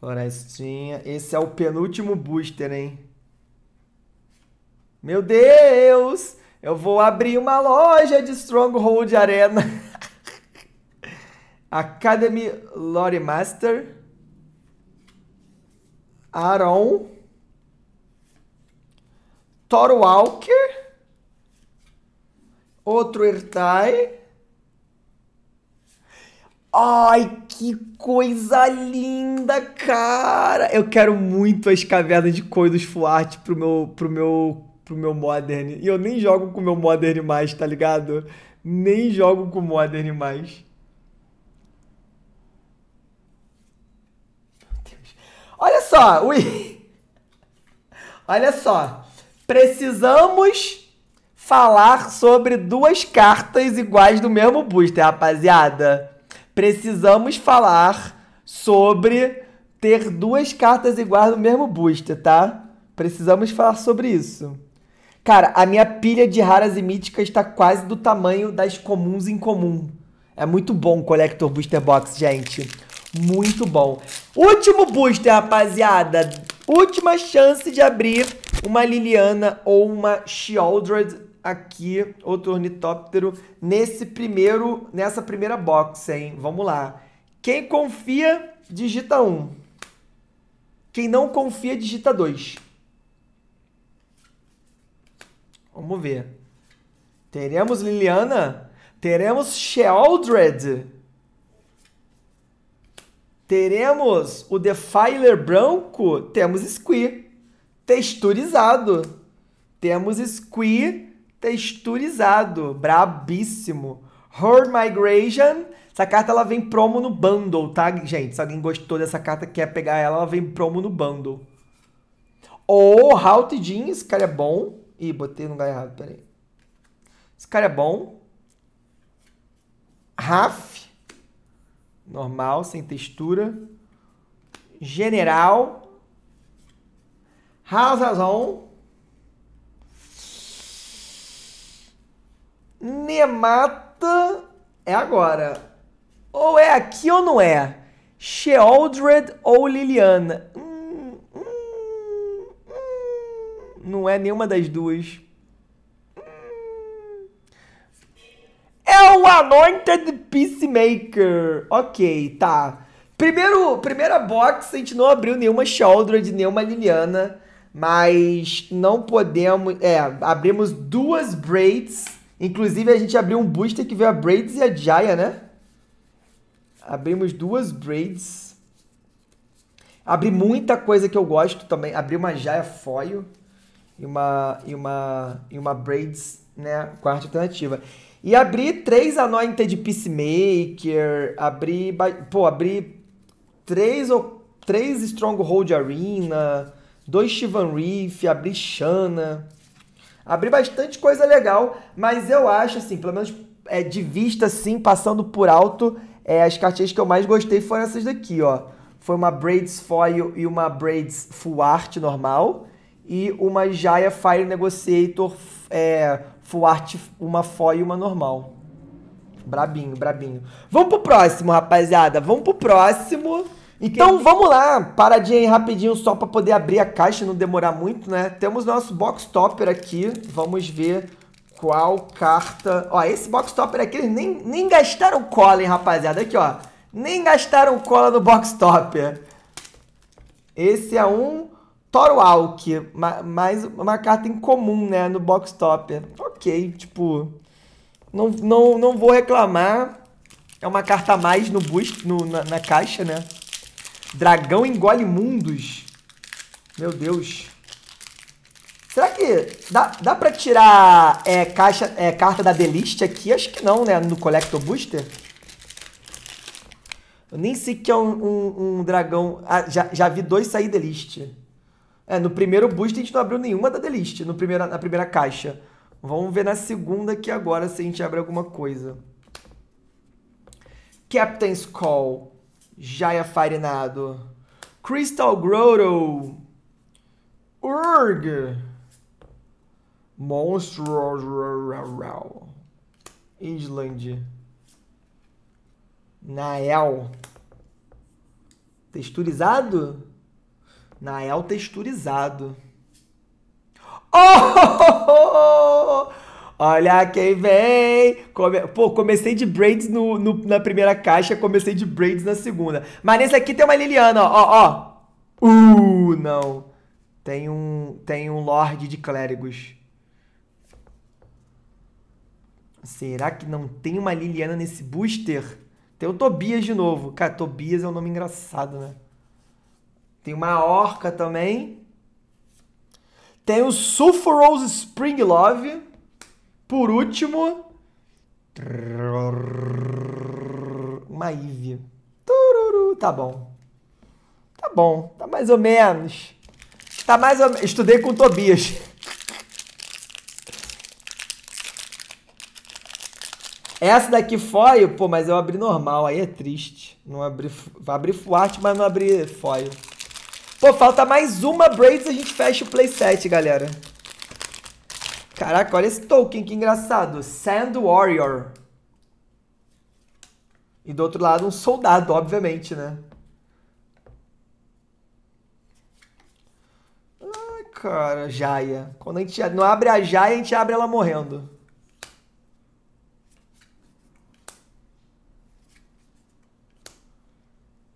Florestinha. Esse é o penúltimo booster, hein? Meu Deus! Eu vou abrir uma loja de Stronghold Arena. Academy Lore Master. Aaron. Thor Walker. Outro Ertai. Ai, que coisa linda, cara! Eu quero muito as cavernas de Koi dos Fuarte pro meu, pro meu pro meu Modern. E eu nem jogo com o meu Modern mais, tá ligado? Nem jogo com o Modern mais. Olha só, ui. Olha só. Precisamos falar sobre duas cartas iguais do mesmo booster, rapaziada. Precisamos falar sobre ter duas cartas iguais do mesmo booster, tá? Precisamos falar sobre isso. Cara, a minha pilha de raras e míticas tá quase do tamanho das comuns em comum. É muito bom o Collector Booster Box, gente. Muito bom. Último booster, rapaziada. Última chance de abrir uma Liliana ou uma Shieldred aqui, outro ornitóptero, nesse primeiro, nessa primeira box, hein? Vamos lá. Quem confia, digita 1. Um. Quem não confia, digita 2. Vamos ver. Teremos Liliana? Teremos Sheldred? Teremos o Defiler branco? Temos Squee. Texturizado. Temos Squee texturizado. Brabíssimo. Her Migration. Essa carta ela vem promo no bundle, tá, gente? Se alguém gostou dessa carta quer pegar ela, ela vem promo no bundle. Ou oh, Halt Jeans, cara, é bom. Ih, botei no lugar errado, peraí. Esse cara é bom. RAF. Normal, sem textura. General. Razazon. Nemata é agora. Ou é aqui ou não é? Sheoldred ou Liliana? não é nenhuma das duas. Hum. É o Anointed Peacemaker. Ok, tá. Primeiro, primeira box, a gente não abriu nenhuma Shouldred, nenhuma Liliana. Mas não podemos. É, abrimos duas Braids. Inclusive, a gente abriu um booster que veio a Braids e a Jaya, né? Abrimos duas Braids. Abri muita coisa que eu gosto também. Abri uma Jaya Foil e uma, e uma, e uma Braids né, quarta alternativa. E abri três Anointed Peacemaker, abri, pô, abri três, três Stronghold Arena, dois Shivan Reef, abri Shana. Abri bastante coisa legal, mas eu acho, assim, pelo menos é, de vista, assim, passando por alto, é, as cartinhas que eu mais gostei foram essas daqui, ó. Foi uma Braids Foil e uma Braids Full Art normal e uma Jaya Fire Negotiator é, full art, uma foil e uma normal. Brabinho, brabinho. Vamos pro próximo, rapaziada. Vamos pro próximo. Então Quem... vamos lá, paradinha aí rapidinho só para poder abrir a caixa, não demorar muito, né? Temos nosso box topper aqui. Vamos ver qual carta. Ó, esse box topper aqui eles nem, nem gastaram cola, hein, rapaziada. Aqui, ó. Nem gastaram cola no box topper. Esse é um Toro Alck, mais uma carta incomum, né, no box topper. Ok, tipo, não, não, não vou reclamar. É uma carta a mais no boost, no, na, na caixa, né? Dragão engole mundos. Meu Deus. Será que dá, dá pra tirar é, caixa, é, carta da Delist aqui? Acho que não, né? No Collector Booster. Eu nem sei que é um, um, um dragão. Ah, já, já vi dois sair Delist. É, no primeiro boost a gente não abriu nenhuma da delist, no primeira, na primeira caixa. Vamos ver na segunda aqui agora se a gente abre alguma coisa. Captain's Call. Jaya é Farinado. Crystal Grotto. Urg. Monstro. Island. Nael. Texturizado? Nael texturizado. Oh, Olha quem vem! Come... Pô, comecei de braids no, no, na primeira caixa, comecei de braids na segunda. Mas nesse aqui tem uma Liliana, ó, ó. Uh, não. Tem um, tem um Lorde de Clérigos. Será que não tem uma Liliana nesse booster? Tem o Tobias de novo. Cara, Tobias é um nome engraçado, né? Tem uma orca também. Tem o Sulfurous Spring Love. Por último. Uma Ivy. Tá bom. Tá bom. Tá mais ou menos. Tá mais ou menos. Estudei com o Tobias. Essa daqui foil, pô, mas eu abri normal, aí é triste. Não abri, abrir forte, mas não abri foil. Pô, falta mais uma Braids e a gente fecha o playset, galera. Caraca, olha esse token, que engraçado. Sand Warrior. E do outro lado, um soldado, obviamente, né? Ai, ah, cara, jaia. Quando a gente não abre a jaia, a gente abre ela morrendo.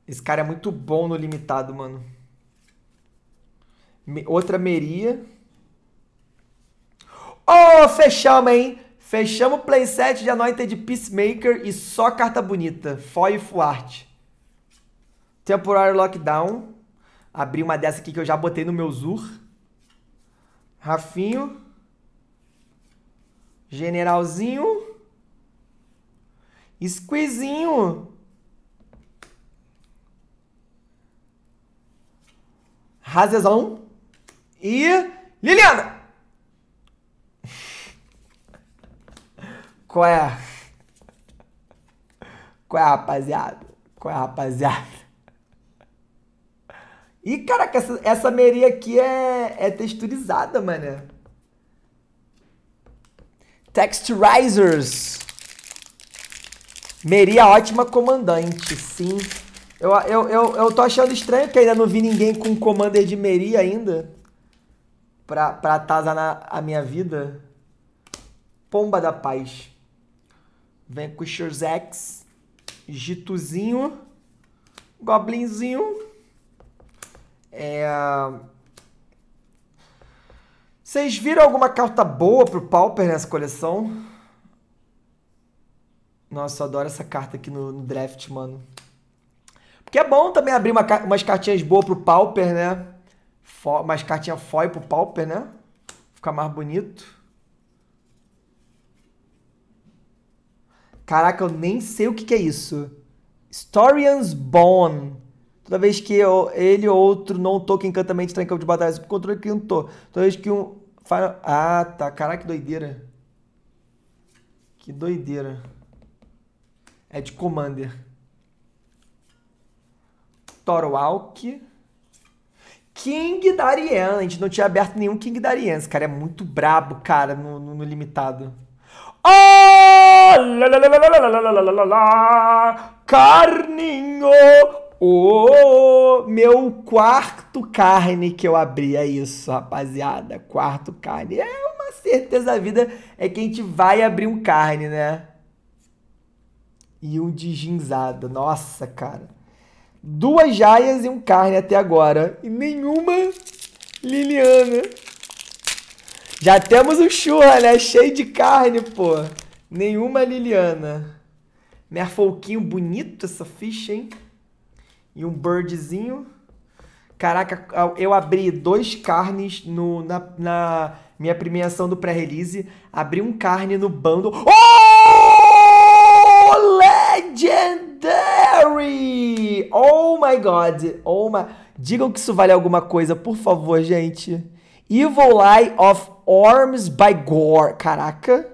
Esse cara é muito bom no limitado, mano. Outra meria. Oh, fechamos, hein? Fechamos o playset de Anointed Peacemaker e só carta bonita. foi e Fuarte. Temporary Lockdown. Abri uma dessa aqui que eu já botei no meu Zur. Rafinho. Generalzinho. Squeezinho. Razezão e Liliana! Qual é? Qual é, rapaziada? Qual é, rapaziada? E caraca, essa, essa meria aqui é, é texturizada, mané. Texturizers. Meria é ótima comandante, sim. Eu, eu, eu, eu tô achando estranho que ainda não vi ninguém com commander de Meria ainda pra, pra atazanar a minha vida. Pomba da Paz. Vem com o ex. Gituzinho. Goblinzinho. É... Vocês viram alguma carta boa pro Pauper nessa coleção? Nossa, eu adoro essa carta aqui no, no draft, mano. Porque é bom também abrir uma, umas cartinhas boas pro Pauper, né? Fo mais cartinha foil pro Pauper, né? Ficar mais bonito. Caraca, eu nem sei o que, que é isso. Historian's Bone. Toda vez que eu, ele ou outro não toca encantamento entra tá em campo de batalha, o controle que não tô. Toda vez que um. Ah, tá. Caraca, que doideira. Que doideira. É de Commander. Torowalk. King Darien. A gente não tinha aberto nenhum King Darien. Esse cara é muito brabo, cara, no, no, no limitado. Oh! Ah, Lalalala, carninho! Oh, meu quarto carne que eu abri. É isso, rapaziada. Quarto carne. É uma certeza da vida é que a gente vai abrir um carne, né? E um de ginzada. Nossa, cara. Duas jaias e um carne até agora. E nenhuma Liliana. Já temos um churra, né? Cheio de carne, pô. Nenhuma Liliana. Minha folquinho bonito essa ficha, hein? E um birdzinho. Caraca, eu abri dois carnes no, na, na minha premiação do pré-release. Abri um carne no bando. Oh! Legend! Harry! Oh my god! Oh my... Digam que isso vale alguma coisa, por favor, gente. Evil Eye of Orms by Gore. Caraca,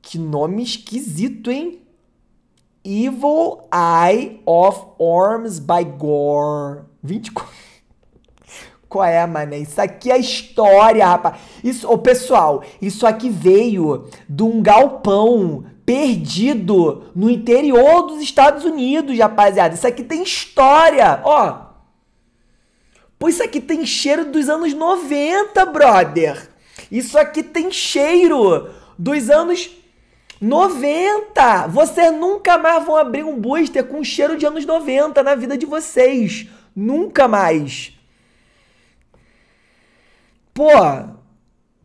que nome esquisito, hein? Evil Eye of Orms by Gore. 24. Qual é, mané? Isso aqui é história, rapaz. Isso, ô, pessoal, isso aqui veio de um galpão perdido no interior dos Estados Unidos, rapaziada. Isso aqui tem história, ó. Pô, isso aqui tem cheiro dos anos 90, brother. Isso aqui tem cheiro dos anos 90. Vocês nunca mais vão abrir um booster com cheiro de anos 90 na vida de vocês. Nunca mais. Pô,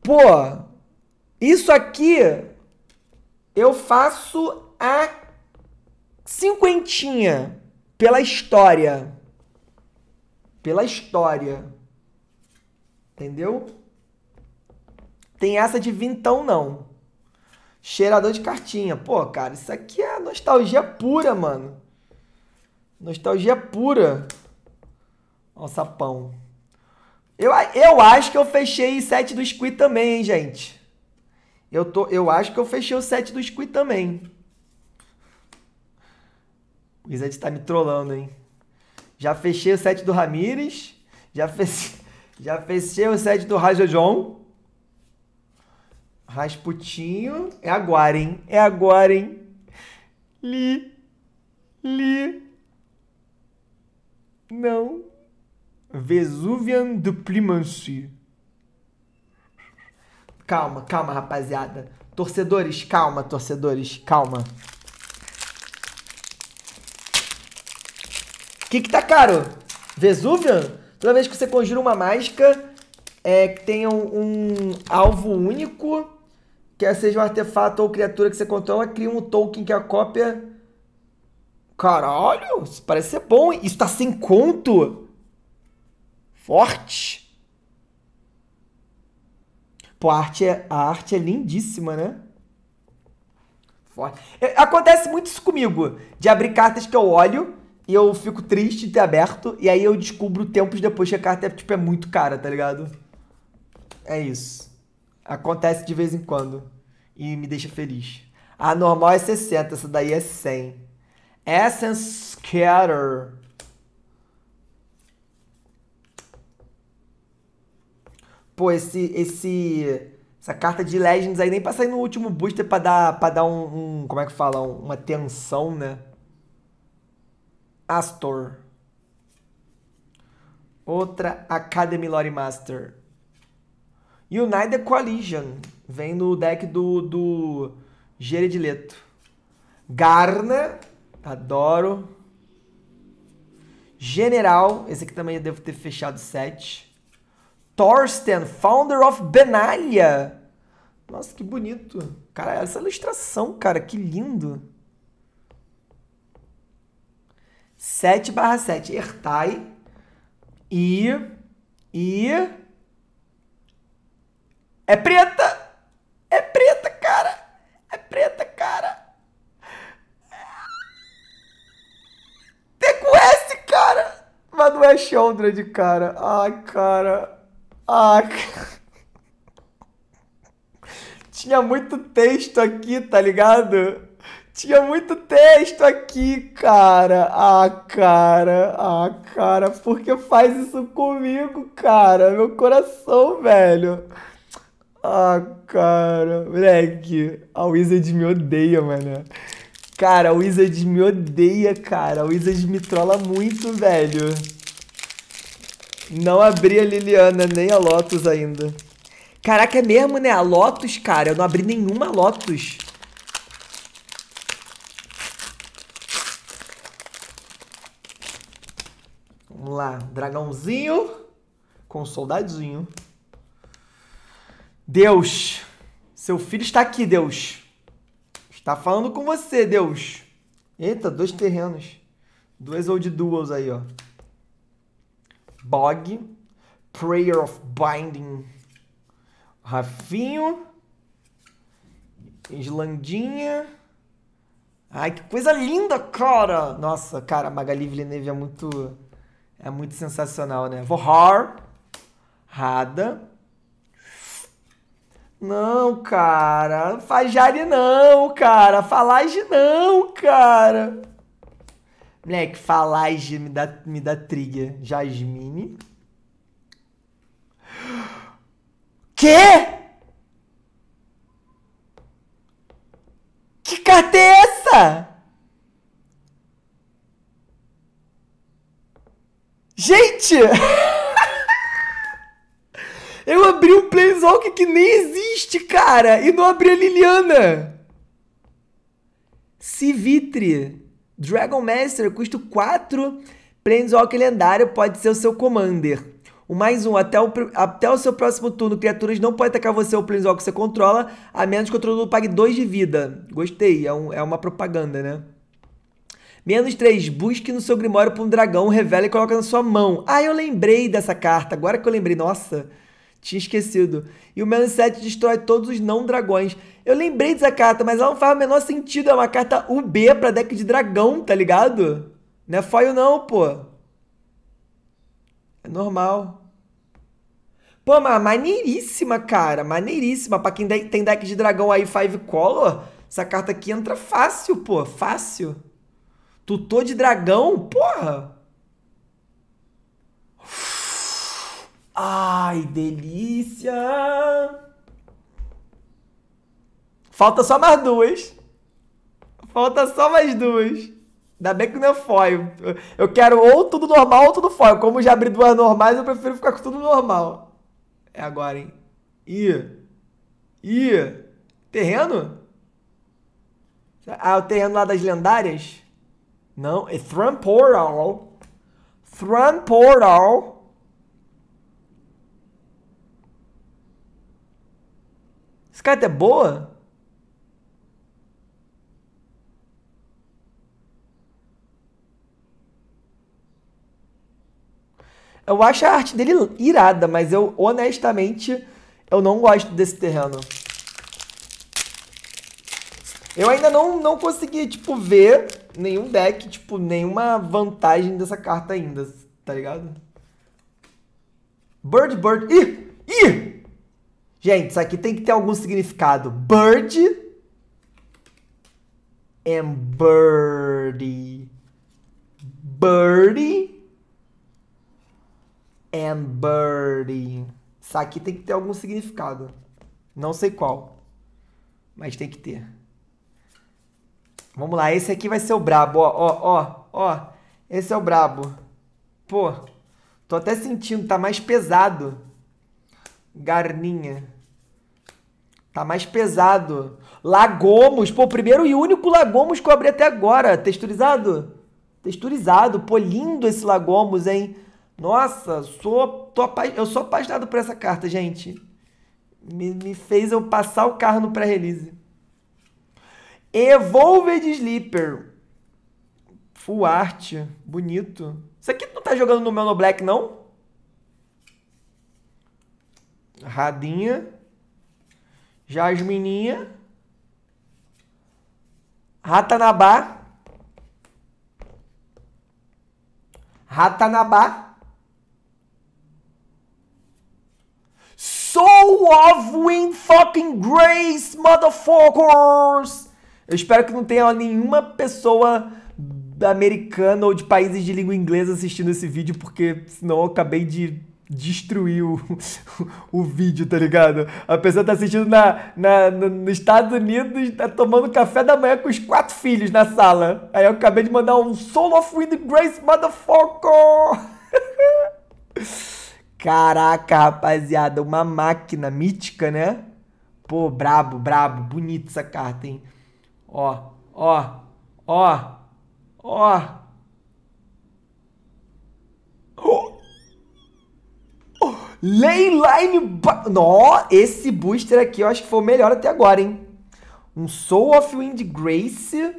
pô, isso aqui eu faço a cinquentinha pela história. Pela história. Entendeu? Tem essa de vintão, não. Cheirador de cartinha. Pô, cara, isso aqui é nostalgia pura, mano. Nostalgia pura. Ó, sapão. Eu, eu acho que eu fechei sete do Squid também, hein, gente. Eu, tô, eu acho que eu fechei o set do Squid também. O Guizete tá me trollando, hein? Já fechei o set do Ramires. Já, fechei, já fechei o set do John. Rasputinho. É agora, hein? É agora, hein? Li. Li. Não. Vesuvian de Plimancy. Calma, calma, rapaziada. Torcedores, calma, torcedores, calma. O que que tá caro? Vesúvio? Toda vez que você conjura uma mágica é, que tenha um, um alvo único, quer seja um artefato ou criatura que você controla, cria um token que é a cópia... Caralho, isso parece ser bom. Isso tá sem conto? Forte. Pô, tipo, a arte é, a arte é lindíssima, né? Forte. É, acontece muito isso comigo, de abrir cartas que eu olho e eu fico triste de ter aberto, e aí eu descubro tempos depois que a carta é, tipo, é muito cara, tá ligado? É isso. Acontece de vez em quando. E me deixa feliz. A normal é 60, essa daí é 100. Essence Scatter. pô, esse, esse, essa carta de Legends aí nem pra sair no último booster pra dar, pra dar um, um como é que fala, uma tensão, né? Astor. Outra Academy Lore Master. United Coalition. Vem no deck do, do Leto. Garna. Adoro. General. Esse aqui também eu devo ter fechado set Thorsten, founder of Benalia. Nossa, que bonito. Cara, essa ilustração, cara, que lindo. 7 barra 7, Ertai e... e... É preta! É preta, cara! É preta, cara! Até com cara! Mas não é Shondred, cara. Ai, cara... Ah, tinha muito texto aqui, tá ligado? Tinha muito texto aqui, cara. Ah, cara. Ah, cara. Por que faz isso comigo, cara? Meu coração, velho. Ah, cara. Moleque, a Wizard me odeia, mano. Cara, a Wizard me odeia, cara. A Wizard me trola muito, velho. Não abri a Liliana, nem a Lotus ainda. Caraca, é mesmo, né? A Lotus, cara. Eu não abri nenhuma Lotus. Vamos lá. Dragãozinho com soldadinho. Deus. Seu filho está aqui, Deus. Está falando com você, Deus. Eita, dois terrenos. Dois old duas aí, ó. Bog, Prayer of Binding, Rafinho, Islandinha. Ai, que coisa linda, cara! Nossa, cara, Magali Villeneuve é muito. É muito sensacional, né? Vohar, Rada. Não, cara. Fajari não, cara. Falage não, cara. Moleque, falange me dá, me dá trigger. Jasmine. Quê? Que carta é essa? Gente! Eu abri um Planeswalker que nem existe, cara! E não abri a Liliana! Civitre! Dragon Master, custo 4. Planeswalker lendário pode ser o seu Commander. O mais um, até o, até o seu próximo turno, criaturas não podem atacar você ou o Planeswalker que você controla, a menos que o controlador pague 2 de vida. Gostei, é, um, é uma propaganda, né? Menos 3, busque no seu grimório para um dragão, revela e coloca na sua mão. Ah, eu lembrei dessa carta, agora que eu lembrei, nossa... Tinha esquecido. E o menos 7 destrói todos os não dragões. Eu lembrei dessa carta, mas ela não faz o menor sentido. É uma carta UB pra deck de dragão, tá ligado? Não é foil não, pô. É normal. Pô, mas maneiríssima, cara. Maneiríssima. Pra quem tem deck de dragão aí, Five Color, essa carta aqui entra fácil, pô. Fácil. Tutor de dragão, porra. Ai, delícia! Falta só mais duas. Falta só mais duas. Ainda bem que não é foil. Eu quero ou tudo normal ou tudo foil. Como já abri duas normais, eu prefiro ficar com tudo normal. É agora, hein? Ih. Ih. Terreno? Ah, é o terreno lá das lendárias? Não, é Thrum Portal. Thrum Portal. Esse cara é boa? Eu acho a arte dele irada, mas eu honestamente eu não gosto desse terreno. Eu ainda não, não consegui, tipo, ver nenhum deck, tipo, nenhuma vantagem dessa carta ainda, tá ligado? Bird, Bird... Ih! Ih! Gente, isso aqui tem que ter algum significado. Bird and birdie. Birdie and birdie. Isso aqui tem que ter algum significado. Não sei qual, mas tem que ter. Vamos lá, esse aqui vai ser o brabo, ó, ó, ó, ó. Esse é o brabo. Pô, tô até sentindo, tá mais pesado. Garninha. Tá mais pesado. Lagomos. Pô, primeiro e único Lagomos que eu abri até agora. Texturizado? Texturizado. Pô, lindo esse Lagomos, hein? Nossa, sou, tô apa, eu sou apaixonado por essa carta, gente. Me, me fez eu passar o carro no pré-release. Evolved Sleeper. Full art. Bonito. Isso aqui não tá jogando no Mano Black, não? Radinha. Jasmininha, Ratanabá, Ratanabá, Soul of Wind Fucking Grace, motherfuckers! Eu espero que não tenha nenhuma pessoa americana ou de países de língua inglesa assistindo esse vídeo, porque senão eu acabei de destruiu o, o, vídeo, tá ligado? A pessoa tá assistindo na, na, no, nos Estados Unidos, tá tomando café da manhã com os quatro filhos na sala. Aí eu acabei de mandar um Soul of Wind Grace Motherfucker! Caraca, rapaziada, uma máquina mítica, né? Pô, brabo, brabo, bonita essa carta, hein? Ó, ó, ó, ó. Leyline... Nó, esse booster aqui eu acho que foi o melhor até agora, hein? Um Soul of Wind Grace,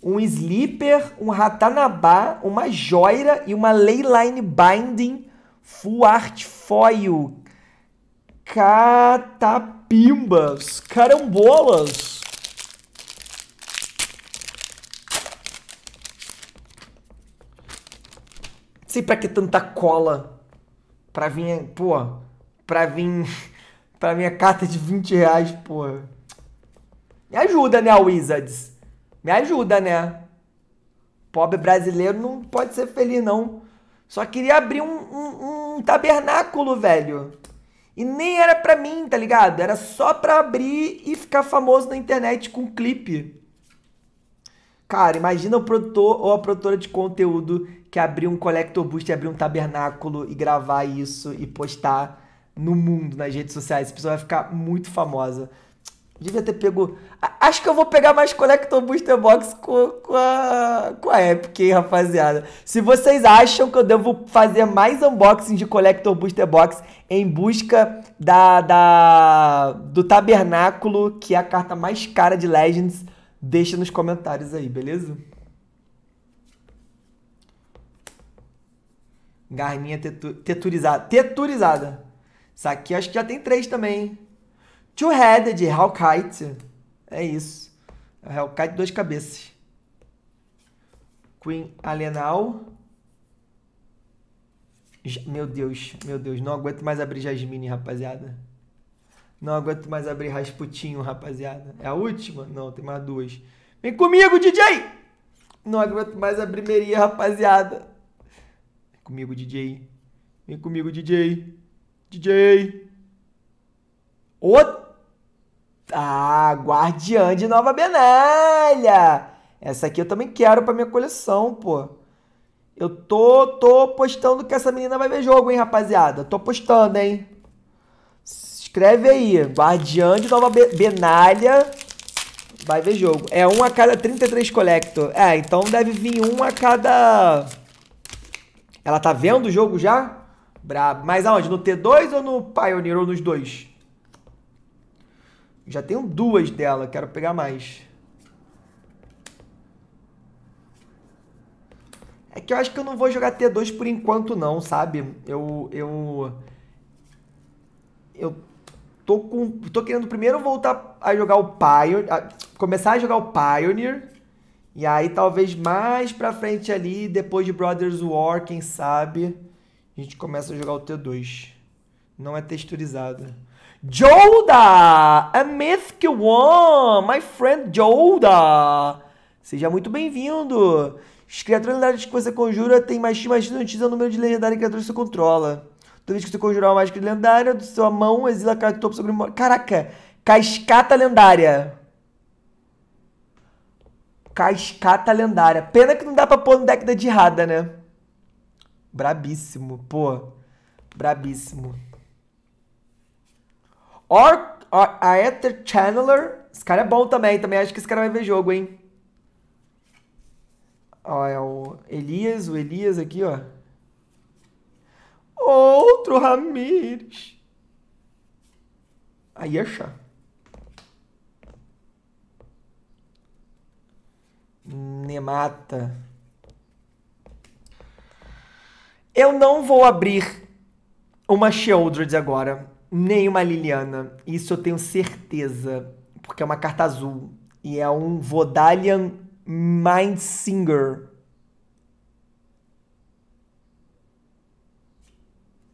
um Sleeper, um Ratanabá, uma Joira e uma Leyline Binding Full Art Foil. Catapimbas, carambolas. Não sei pra que tanta cola pra vir, pô, pra vir, pra minha carta de 20 reais, pô. Me ajuda, né, Wizards? Me ajuda, né? Pobre brasileiro não pode ser feliz, não. Só queria abrir um, um, um tabernáculo, velho. E nem era pra mim, tá ligado? Era só pra abrir e ficar famoso na internet com um clipe. Cara, imagina o produtor ou a produtora de conteúdo que abrir um collector boost, abrir um tabernáculo e gravar isso e postar no mundo, nas redes sociais. Essa pessoa vai ficar muito famosa. Devia ter pego. Acho que eu vou pegar mais Collector Booster Box com, com, a, com a Epic, hein, rapaziada. Se vocês acham que eu devo fazer mais unboxing de Collector Booster Box em busca da, da do Tabernáculo, que é a carta mais cara de Legends, deixa nos comentários aí, beleza? Garminha teturizada. Teturizada. Isso aqui acho que já tem três também, Two-Headed Hellkite. É isso. É Hellkite duas cabeças. Queen Alenal. Meu Deus, meu Deus. Não aguento mais abrir Jasmine, rapaziada. Não aguento mais abrir Rasputinho, rapaziada. É a última? Não, tem mais duas. Vem comigo, DJ! Não aguento mais abrir Meria, rapaziada. Comigo, DJ. Vem comigo, DJ. DJ. O... Ah, tá, Guardiã de Nova Benalha. Essa aqui eu também quero pra minha coleção, pô. Eu tô, tô postando que essa menina vai ver jogo, hein, rapaziada. Tô postando, hein. Escreve aí. Guardiã de Nova Benalha vai ver jogo. É um a cada 33 Collector. É, então deve vir um a cada... Ela tá vendo o jogo já? Brabo. Mas aonde? No T2 ou no Pioneer ou nos dois? Já tenho duas dela, quero pegar mais. É que eu acho que eu não vou jogar T2 por enquanto não, sabe? Eu eu eu tô com tô querendo primeiro voltar a jogar o Pioneer, a, começar a jogar o Pioneer e aí talvez mais pra frente ali, depois de Brothers War, quem sabe, a gente começa a jogar o T2. Não é texturizado. Joda! A Mythic One! My friend Joda! Seja muito bem-vindo! As criaturas lendárias que você conjura têm mais X mais X notícia é o número de lendárias criaturas que você controla. Toda vez que você conjurar uma mágica lendária, do sua mão exila a carta do topo sobre... Caraca! Cascata lendária! Cascata lendária. Pena que não dá pra pôr no deck da Dirrada, né? Brabíssimo, pô. Brabíssimo. Or, or, a Ether Channeler. Esse cara é bom também. Também acho que esse cara vai ver jogo, hein? Ó, é o Elias, o Elias aqui, ó. Outro Ramires. Aí é Nemata. Eu não vou abrir uma Sheldred agora, nem uma Liliana. Isso eu tenho certeza, porque é uma carta azul. E é um Vodalian Mind Singer.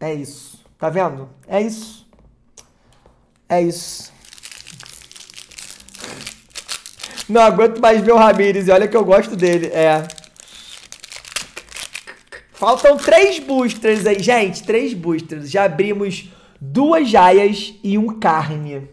É isso. Tá vendo? É isso. É isso. Não aguento mais ver o Ramirez. E olha que eu gosto dele. É. Faltam três boosters aí, gente. Três boosters. Já abrimos duas jaias e um carne.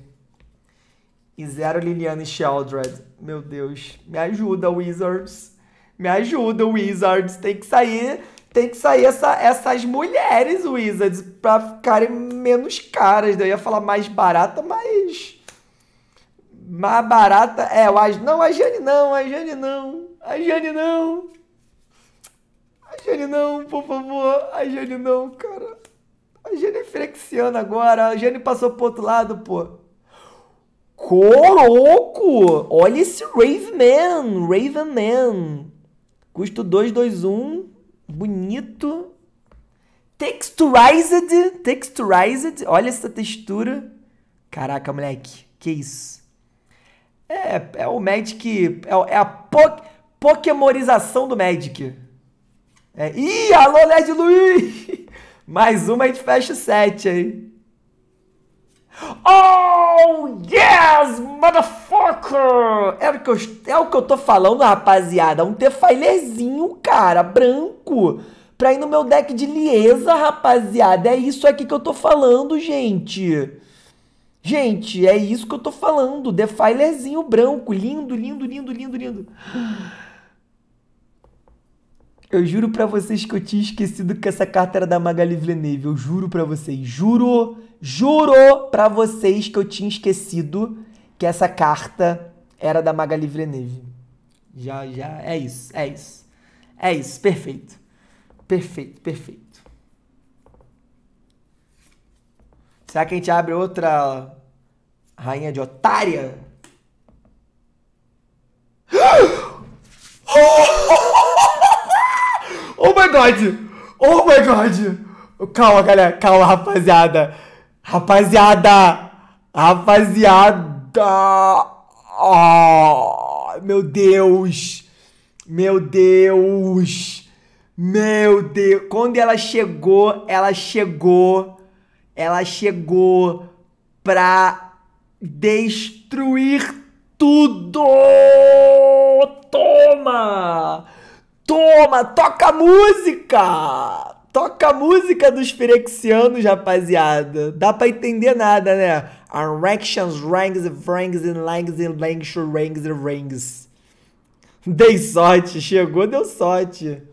E zero Liliana e Sheldred. Meu Deus. Me ajuda, Wizards. Me ajuda, Wizards. Tem que sair. Tem que sair essa, essas mulheres, Wizards, pra ficarem menos caras. Eu ia falar mais barata, mas mais barata é o Aj... Não, a Jane não, a Jane não, a Jane não. A Jane não, por favor, a Jane não, cara. A Jane é flexiana agora, a Jane passou pro outro lado, pô. Coroco! Olha esse Raven Man, Raven Man, Custo 221, bonito. Texturized, texturized. Olha essa textura. Caraca, moleque, que isso? É, é o Magic. É, é a po Pokémonização do Magic. É, ih, alô, Led Luiz! Mais uma a gente fecha o set aí. Oh, yes, motherfucker! É o que eu, é o que eu tô falando, rapaziada. Um t filezinho cara, branco. Pra ir no meu deck de liesa, rapaziada. É isso aqui que eu tô falando, gente. Gente, é isso que eu tô falando. Defilerzinho branco, lindo, lindo, lindo, lindo, lindo. Eu juro para vocês que eu tinha esquecido que essa carta era da Magali Villeneuve. Eu juro para vocês, juro, juro para vocês que eu tinha esquecido que essa carta era da Magali Villeneuve. Já, já, é isso, é isso. É isso, perfeito. Perfeito, perfeito. Será que a gente abre outra rainha de otária? Oh my god! Oh my god! Calma, galera. Calma, rapaziada. Rapaziada! Rapaziada! Oh, meu Deus! Meu Deus! Meu Deus! Quando ela chegou, ela chegou ela chegou pra destruir tudo! Toma! Toma! Toca música! Toca música dos firexianos, rapaziada. Dá pra entender nada, né? Erections, ranks, ranks, langs, ranks, and rangs. Dei sorte, chegou, deu sorte.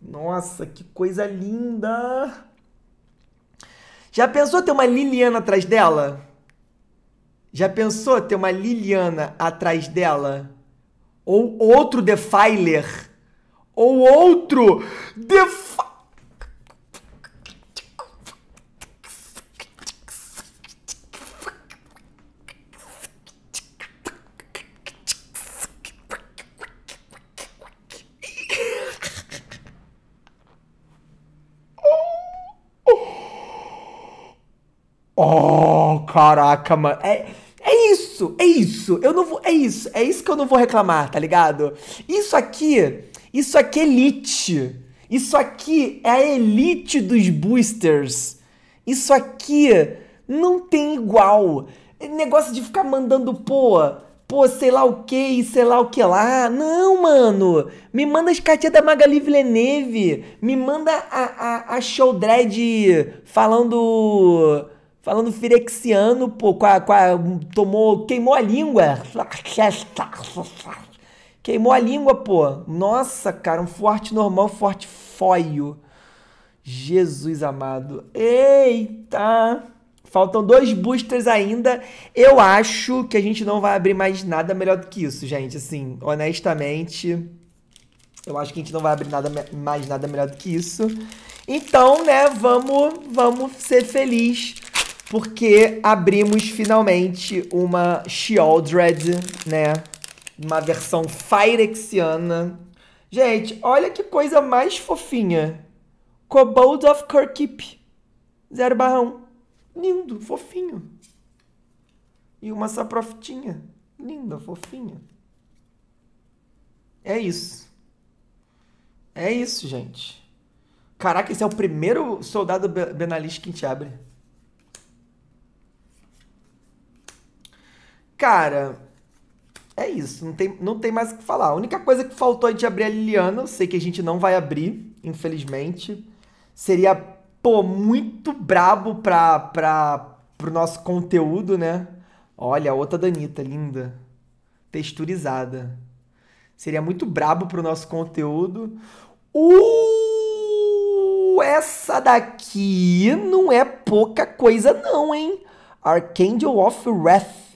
Nossa, que coisa linda! Já pensou ter uma Liliana atrás dela? Já pensou ter uma Liliana atrás dela? Ou outro defiler? Ou outro defiler? Caraca, mano. É, é isso, é isso. Eu não vou. É isso, é isso que eu não vou reclamar, tá ligado? Isso aqui, isso aqui é elite. Isso aqui é a elite dos boosters. Isso aqui não tem igual. É negócio de ficar mandando, pô, pô, sei lá o que, sei lá o que lá. Não, mano. Me manda as cartinhas da Magali Villeneuve. Me manda a, a, a Showdred falando falando firexiano, pô, com a, com a, tomou, queimou a língua. Queimou a língua, pô. Nossa, cara, um forte normal, forte foio. Jesus amado. Eita! Faltam dois boosters ainda. Eu acho que a gente não vai abrir mais nada melhor do que isso, gente. Assim, honestamente, eu acho que a gente não vai abrir nada, mais nada melhor do que isso. Então, né, vamos, vamos ser felizes porque abrimos finalmente uma Shieldred, né? Uma versão Phyrexiana. Gente, olha que coisa mais fofinha. Kobold of Kirkip. 0 barrão. Lindo, fofinho. E uma saprofitinha. Linda, fofinha. É isso. É isso, gente. Caraca, esse é o primeiro soldado benalista que a gente abre. Cara, é isso. Não tem, não tem mais o que falar. A única coisa que faltou é a gente abrir a Liliana, eu sei que a gente não vai abrir, infelizmente. Seria, pô, muito brabo pra, pra, pro nosso conteúdo, né? Olha, outra Danita, linda. Texturizada. Seria muito brabo pro nosso conteúdo. Uh! Essa daqui não é pouca coisa, não, hein? Archangel of Wrath.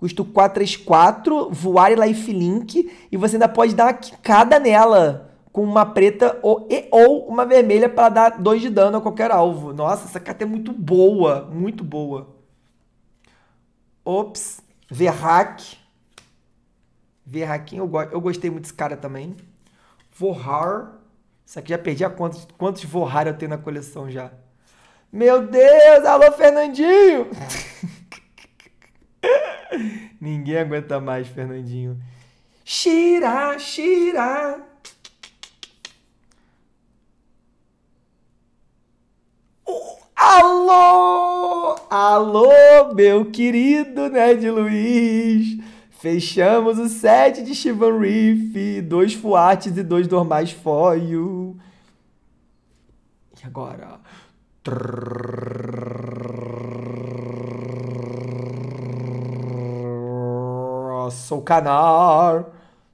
Custo 434, voar e lifelink. E você ainda pode dar uma quicada nela com uma preta ou, e, ou uma vermelha para dar 2 de dano a qualquer alvo. Nossa, essa carta é muito boa, muito boa. Ops, Verhack. Verhack, eu, go eu gostei muito desse cara também. Vorhar. Isso aqui já perdi a quantos, quantos Vorhar eu tenho na coleção já. Meu Deus, alô Fernandinho! Ninguém aguenta mais, Fernandinho. Xira, xira. alô! Alô, meu querido Ned Luiz! Fechamos o set de Chivan Reef, dois fuates e dois normais foil. E agora? Trrr. Sou Canar.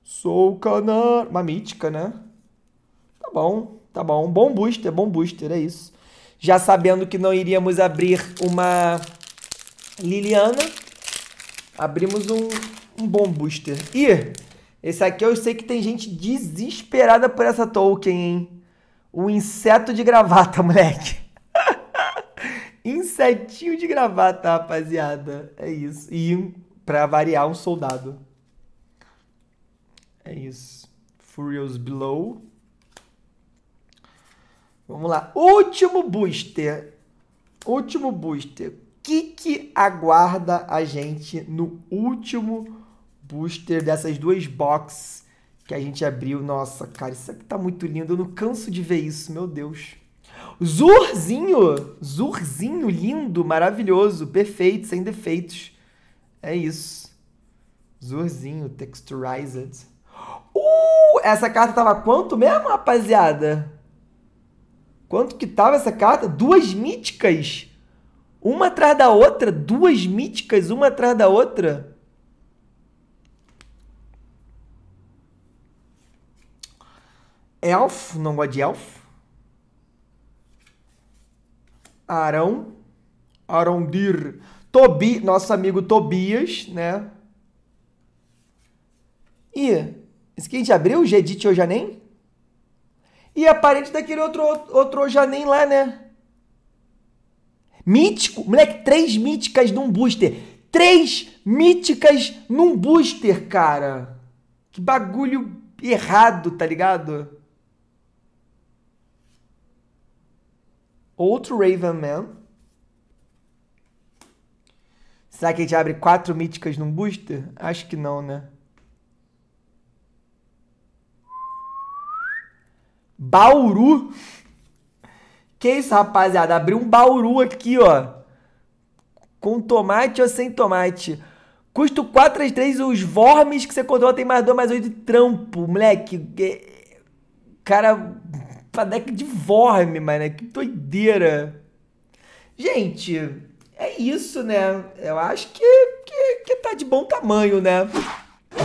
Sou Canar. Uma mítica, né? Tá bom, tá bom. Bom booster, bom booster, é isso. Já sabendo que não iríamos abrir uma Liliana, abrimos um, um bom booster. E esse aqui eu sei que tem gente desesperada por essa token, hein? O inseto de gravata, moleque. Insetinho de gravata, rapaziada. É isso. E para variar, um soldado. É isso. Furious Blow. Vamos lá. Último booster. Último booster. O que, que aguarda a gente no último booster dessas duas boxes que a gente abriu? Nossa, cara, isso aqui tá muito lindo. Eu não canso de ver isso, meu Deus. Zurzinho! Zurzinho lindo, maravilhoso, perfeito, sem defeitos. É isso. Zurzinho Texturized. Uh, essa carta tava quanto mesmo, rapaziada? Quanto que tava essa carta? Duas míticas. Uma atrás da outra. Duas míticas, uma atrás da outra. Elf, não gosto de elfo. Arão. Arondir. Tobi, nosso amigo Tobias, né? E esse que a gente abriu, o Gedit Ojanem. E aparente daquele outro, outro Ojanem lá, né? Mítico. Moleque, três míticas num booster. Três míticas num booster, cara. Que bagulho errado, tá ligado? Outro Raven Man. Será que a gente abre quatro míticas num booster? Acho que não, né? Bauru. Que isso, rapaziada? Abriu um bauru aqui, ó. Com tomate ou sem tomate? Custo 3 os vormes que você controla tem mais 2, mais 8 de trampo, moleque. Cara, deck de vorme, mano. Que doideira. Gente, é isso, né? Eu acho que, que, que tá de bom tamanho, né?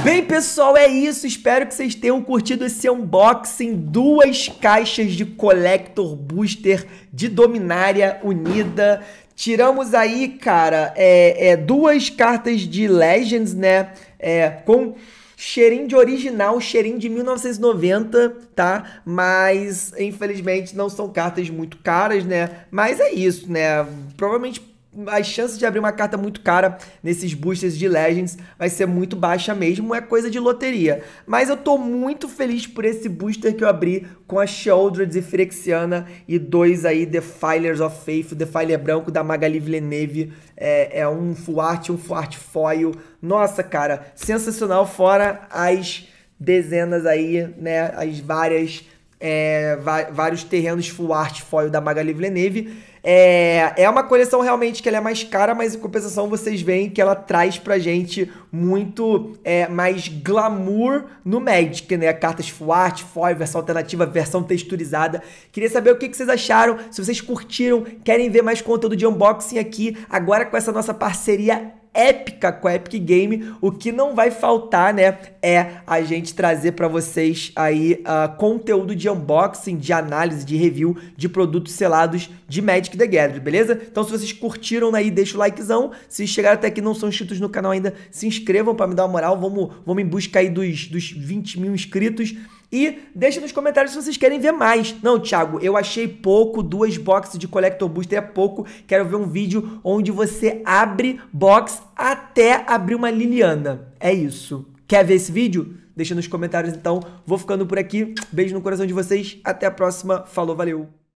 Bem, pessoal, é isso. Espero que vocês tenham curtido esse unboxing. Duas caixas de Collector Booster de Dominária unida. Tiramos aí, cara, é, é duas cartas de Legends, né? É, com cheirinho de original, cheirinho de 1990, tá? Mas, infelizmente, não são cartas muito caras, né? Mas é isso, né? Provavelmente as chances de abrir uma carta muito cara nesses boosters de Legends vai ser muito baixa mesmo, é coisa de loteria. Mas eu tô muito feliz por esse booster que eu abri com a Sheldred e Phyrexiana e dois aí Defilers of Faith, o Defiler branco da Magali Villeneuve, é, é um full art, um full art foil. Nossa, cara, sensacional, fora as dezenas aí, né, as várias, é, vários terrenos full art foil da Magali Villeneuve. É, é uma coleção realmente que ela é mais cara, mas em compensação vocês veem que ela traz pra gente muito é, mais glamour no Magic, né? Cartas full art, foil, versão alternativa, versão texturizada. Queria saber o que, que vocês acharam, se vocês curtiram, querem ver mais conteúdo de unboxing aqui, agora com essa nossa parceria épica com a Epic Game. O que não vai faltar, né, é a gente trazer para vocês aí uh, conteúdo de unboxing, de análise, de review de produtos selados de Magic the Gathering, beleza? Então se vocês curtiram né, aí, deixa o likezão. Se chegaram até aqui não são inscritos no canal ainda, se inscrevam para me dar uma moral. Vamos, vamos em busca aí dos, dos 20 mil inscritos. E deixa nos comentários se vocês querem ver mais. Não, Thiago, eu achei pouco, duas boxes de Collector Booster é pouco. Quero ver um vídeo onde você abre box até abrir uma Liliana. É isso. Quer ver esse vídeo? Deixa nos comentários então. Vou ficando por aqui. Beijo no coração de vocês. Até a próxima. Falou, valeu.